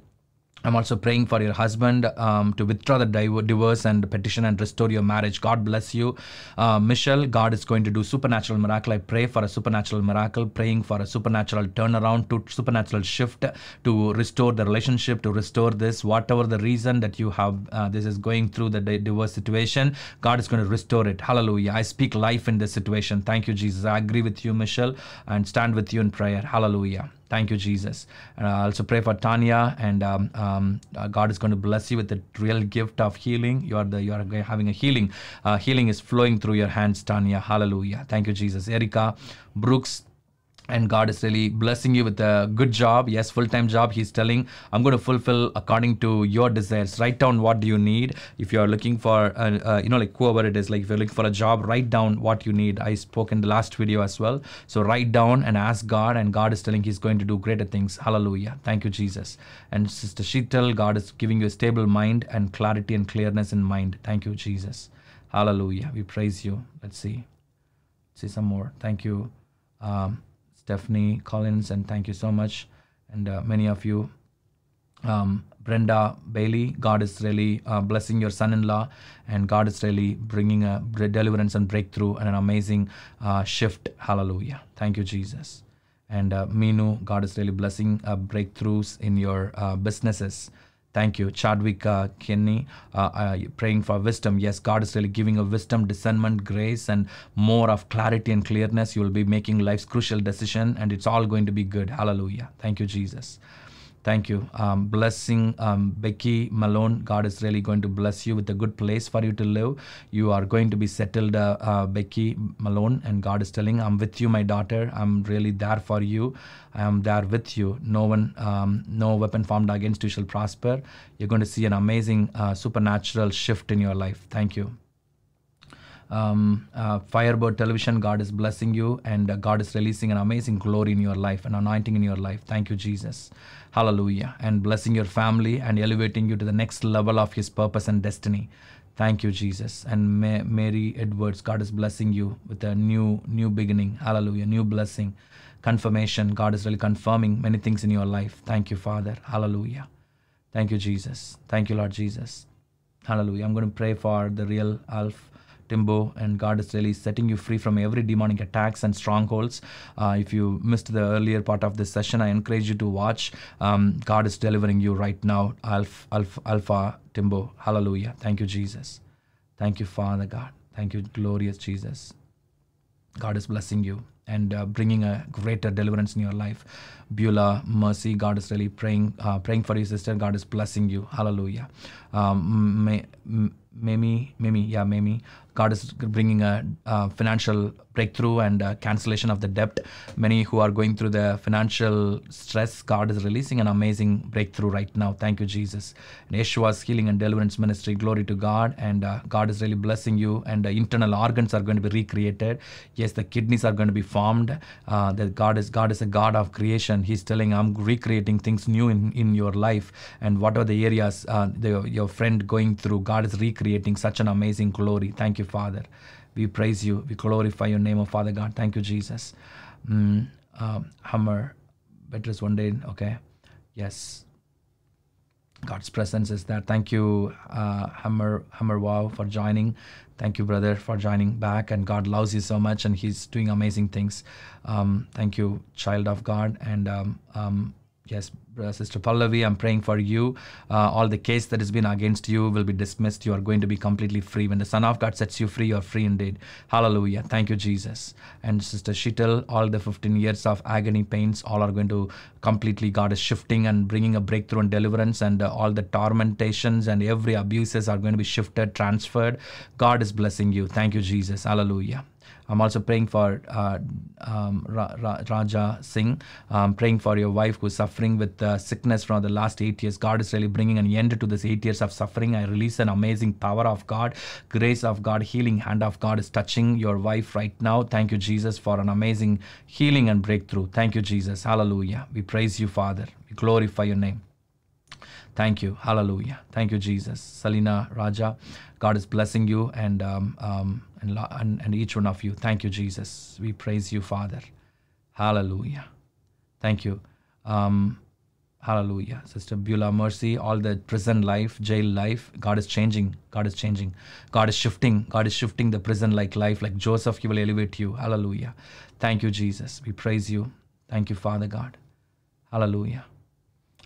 I'm also praying for your husband um, to withdraw the divorce and petition and restore your marriage. God bless you. Uh, Michelle, God is going to do supernatural miracle. I pray for a supernatural miracle, praying for a supernatural turnaround, to supernatural shift to restore the relationship, to restore this, whatever the reason that you have, uh, this is going through the divorce situation. God is going to restore it. Hallelujah. I speak life in this situation. Thank you, Jesus. I agree with you, Michelle, and stand with you in prayer. Hallelujah. Thank you, Jesus. And I also pray for Tanya, and um, um, uh, God is going to bless you with the real gift of healing. You are the you are having a healing. Uh, healing is flowing through your hands, Tanya. Hallelujah. Thank you, Jesus. Erica, Brooks, and God is really blessing you with a good job. Yes, full time job. He's telling, I'm going to fulfill according to your desires. Write down what do you need. If you're looking for, a, uh, uh, you know, like whoever it is, like if you're looking for a job, write down what you need. I spoke in the last video as well. So write down and ask God, and God is telling He's going to do greater things. Hallelujah. Thank you, Jesus. And Sister Sheetal, God is giving you a stable mind and clarity and clearness in mind. Thank you, Jesus. Hallelujah. We praise you. Let's see. Let's see some more. Thank you. Um, Stephanie Collins, and thank you so much. And uh, many of you, um, Brenda Bailey, God is really uh, blessing your son in law, and God is really bringing a deliverance and breakthrough and an amazing uh, shift. Hallelujah. Thank you, Jesus. And uh, Minu, God is really blessing uh, breakthroughs in your uh, businesses. Thank you, Chadwick uh, Kenny, Kinney, uh, uh, praying for wisdom. Yes, God is really giving you wisdom, discernment, grace, and more of clarity and clearness. You will be making life's crucial decision, and it's all going to be good. Hallelujah. Thank you, Jesus. Thank you. Um, blessing um, Becky Malone. God is really going to bless you with a good place for you to live. You are going to be settled, uh, uh, Becky Malone. And God is telling, I'm with you, my daughter. I'm really there for you. I am there with you. No one, um, no weapon formed against you shall prosper. You're going to see an amazing uh, supernatural shift in your life. Thank you. Um, uh, Firebird Television, God is blessing you and uh, God is releasing an amazing glory in your life, an anointing in your life. Thank you, Jesus. Hallelujah. And blessing your family and elevating you to the next level of His purpose and destiny. Thank you, Jesus. And Mary Edwards, God is blessing you with a new, new beginning. Hallelujah. New blessing. Confirmation. God is really confirming many things in your life. Thank you, Father. Hallelujah. Thank you, Jesus. Thank you, Lord Jesus. Hallelujah. I'm going to pray for the real Alf Timbo and God is really setting you free from every demonic attacks and strongholds. Uh, if you missed the earlier part of this session, I encourage you to watch. Um, God is delivering you right now. Alpha, Alpha, Alpha Timbo. Hallelujah. Thank you, Jesus. Thank you, Father God. Thank you, glorious Jesus. God is blessing you and uh, bringing a greater deliverance in your life. Beulah, mercy, God is really praying, uh, praying for you, sister. God is blessing you. Hallelujah. Um, Mimi, yeah, Mimi. God is bringing a, a financial breakthrough and cancellation of the debt. Many who are going through the financial stress, God is releasing an amazing breakthrough right now. Thank you, Jesus. And Yeshua's healing and deliverance ministry, glory to God. And uh, God is really blessing you. And uh, internal organs are going to be recreated. Yes, the kidneys are going to be formed. Uh, that God is God is a God of creation. He's telling, I'm recreating things new in, in your life. And what are the areas uh, the, your friend going through? God is recreating such an amazing glory. Thank you, Father. We praise you. We glorify your name, O Father God. Thank you, Jesus. Mm, uh, hammer, bedrest one day, okay? Yes. God's presence is there. Thank you, uh, Hammer Hammer Wow, for joining. Thank you, brother, for joining back. And God loves you so much, and He's doing amazing things. Um, thank you, child of God, and um, um, Yes, Sister Pallavi, I'm praying for you. Uh, all the case that has been against you will be dismissed. You are going to be completely free. When the Son of God sets you free, you are free indeed. Hallelujah. Thank you, Jesus. And Sister Sheetal, all the 15 years of agony pains, all are going to completely, God is shifting and bringing a breakthrough and deliverance. And uh, all the tormentations and every abuses are going to be shifted, transferred. God is blessing you. Thank you, Jesus. Hallelujah. I'm also praying for uh, um, Ra- Ra- Raja Singh. I'm praying for your wife who's suffering with uh, sickness from the last eight years. God is really bringing an end to this eight years of suffering. I release an amazing power of God, grace of God, healing hand of God is touching your wife right now. Thank you, Jesus, for an amazing healing and breakthrough. Thank you, Jesus. Hallelujah. We praise you, Father. We glorify your name. Thank you. Hallelujah. Thank you, Jesus. Salina Raja, God is blessing you and, um, um, and, and, and each one of you. Thank you, Jesus. We praise you, Father. Hallelujah. Thank you. Um, Hallelujah. Sister Beulah Mercy, all the prison life, jail life, God is changing. God is changing. God is shifting. God is shifting the prison like life. Like Joseph, He will elevate you. Hallelujah. Thank you, Jesus. We praise you. Thank you, Father God. Hallelujah.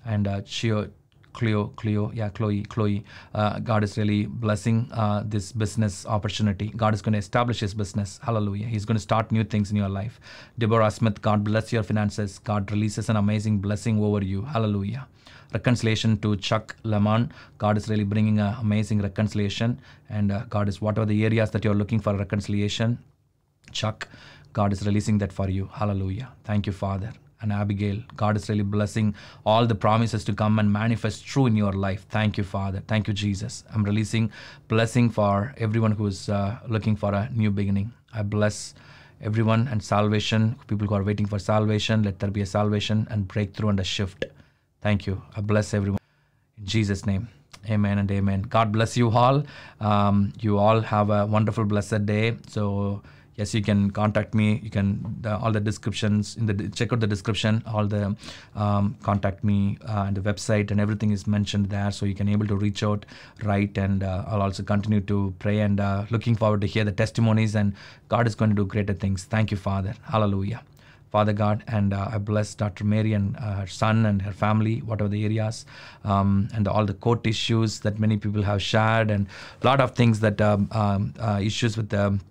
And uh, Chio, Cleo, Cleo, yeah, Chloe, Chloe. Uh, God is really blessing uh, this business opportunity. God is going to establish His business. Hallelujah. He's going to start new things in your life. Deborah Smith, God bless your finances. God releases an amazing blessing over you. Hallelujah. Reconciliation to Chuck Lemon. God is really bringing an amazing reconciliation. And uh, God is whatever the areas that you're looking for reconciliation, Chuck, God is releasing that for you. Hallelujah. Thank you, Father and Abigail. God is really blessing all the promises to come and manifest true in your life. Thank you, Father. Thank you, Jesus. I'm releasing blessing for everyone who is uh, looking for a new beginning. I bless everyone and salvation. People who are waiting for salvation, let there be a salvation and breakthrough and a shift. Thank you. I bless everyone. In Jesus' name. Amen and amen. God bless you all. Um, you all have a wonderful, blessed day. So, yes you can contact me you can the, all the descriptions in the check out the description all the um, contact me uh, and the website and everything is mentioned there so you can able to reach out write and uh, i'll also continue to pray and uh, looking forward to hear the testimonies and god is going to do greater things thank you father hallelujah Father God, and uh, I bless Dr. Mary and uh, her son and her family, whatever the areas, um, and all the court issues that many people have shared, and a lot of things that um, um, uh, issues with the um,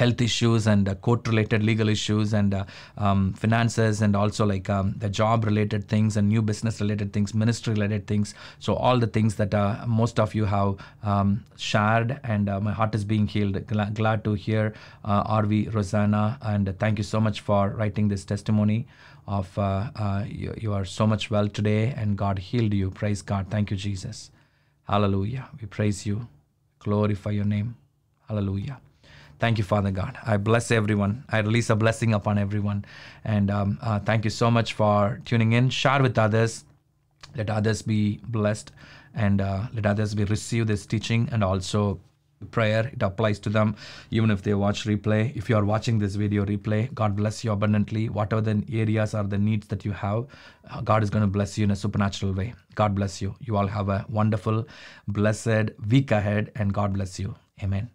health issues and uh, court related legal issues and uh, um, finances and also like um, the job related things and new business related things ministry related things so all the things that uh, most of you have um, shared and uh, my heart is being healed glad to hear uh, rv rosanna and thank you so much for writing this testimony of uh, you, you are so much well today and god healed you praise god thank you jesus hallelujah we praise you glorify your name hallelujah Thank you, Father God. I bless everyone. I release a blessing upon everyone. And um, uh, thank you so much for tuning in. Share with others. Let others be blessed and uh, let others be receive this teaching and also prayer it applies to them even if they watch replay if you are watching this video replay god bless you abundantly whatever the areas or the needs that you have uh, god is going to bless you in a supernatural way god bless you you all have a wonderful blessed week ahead and god bless you amen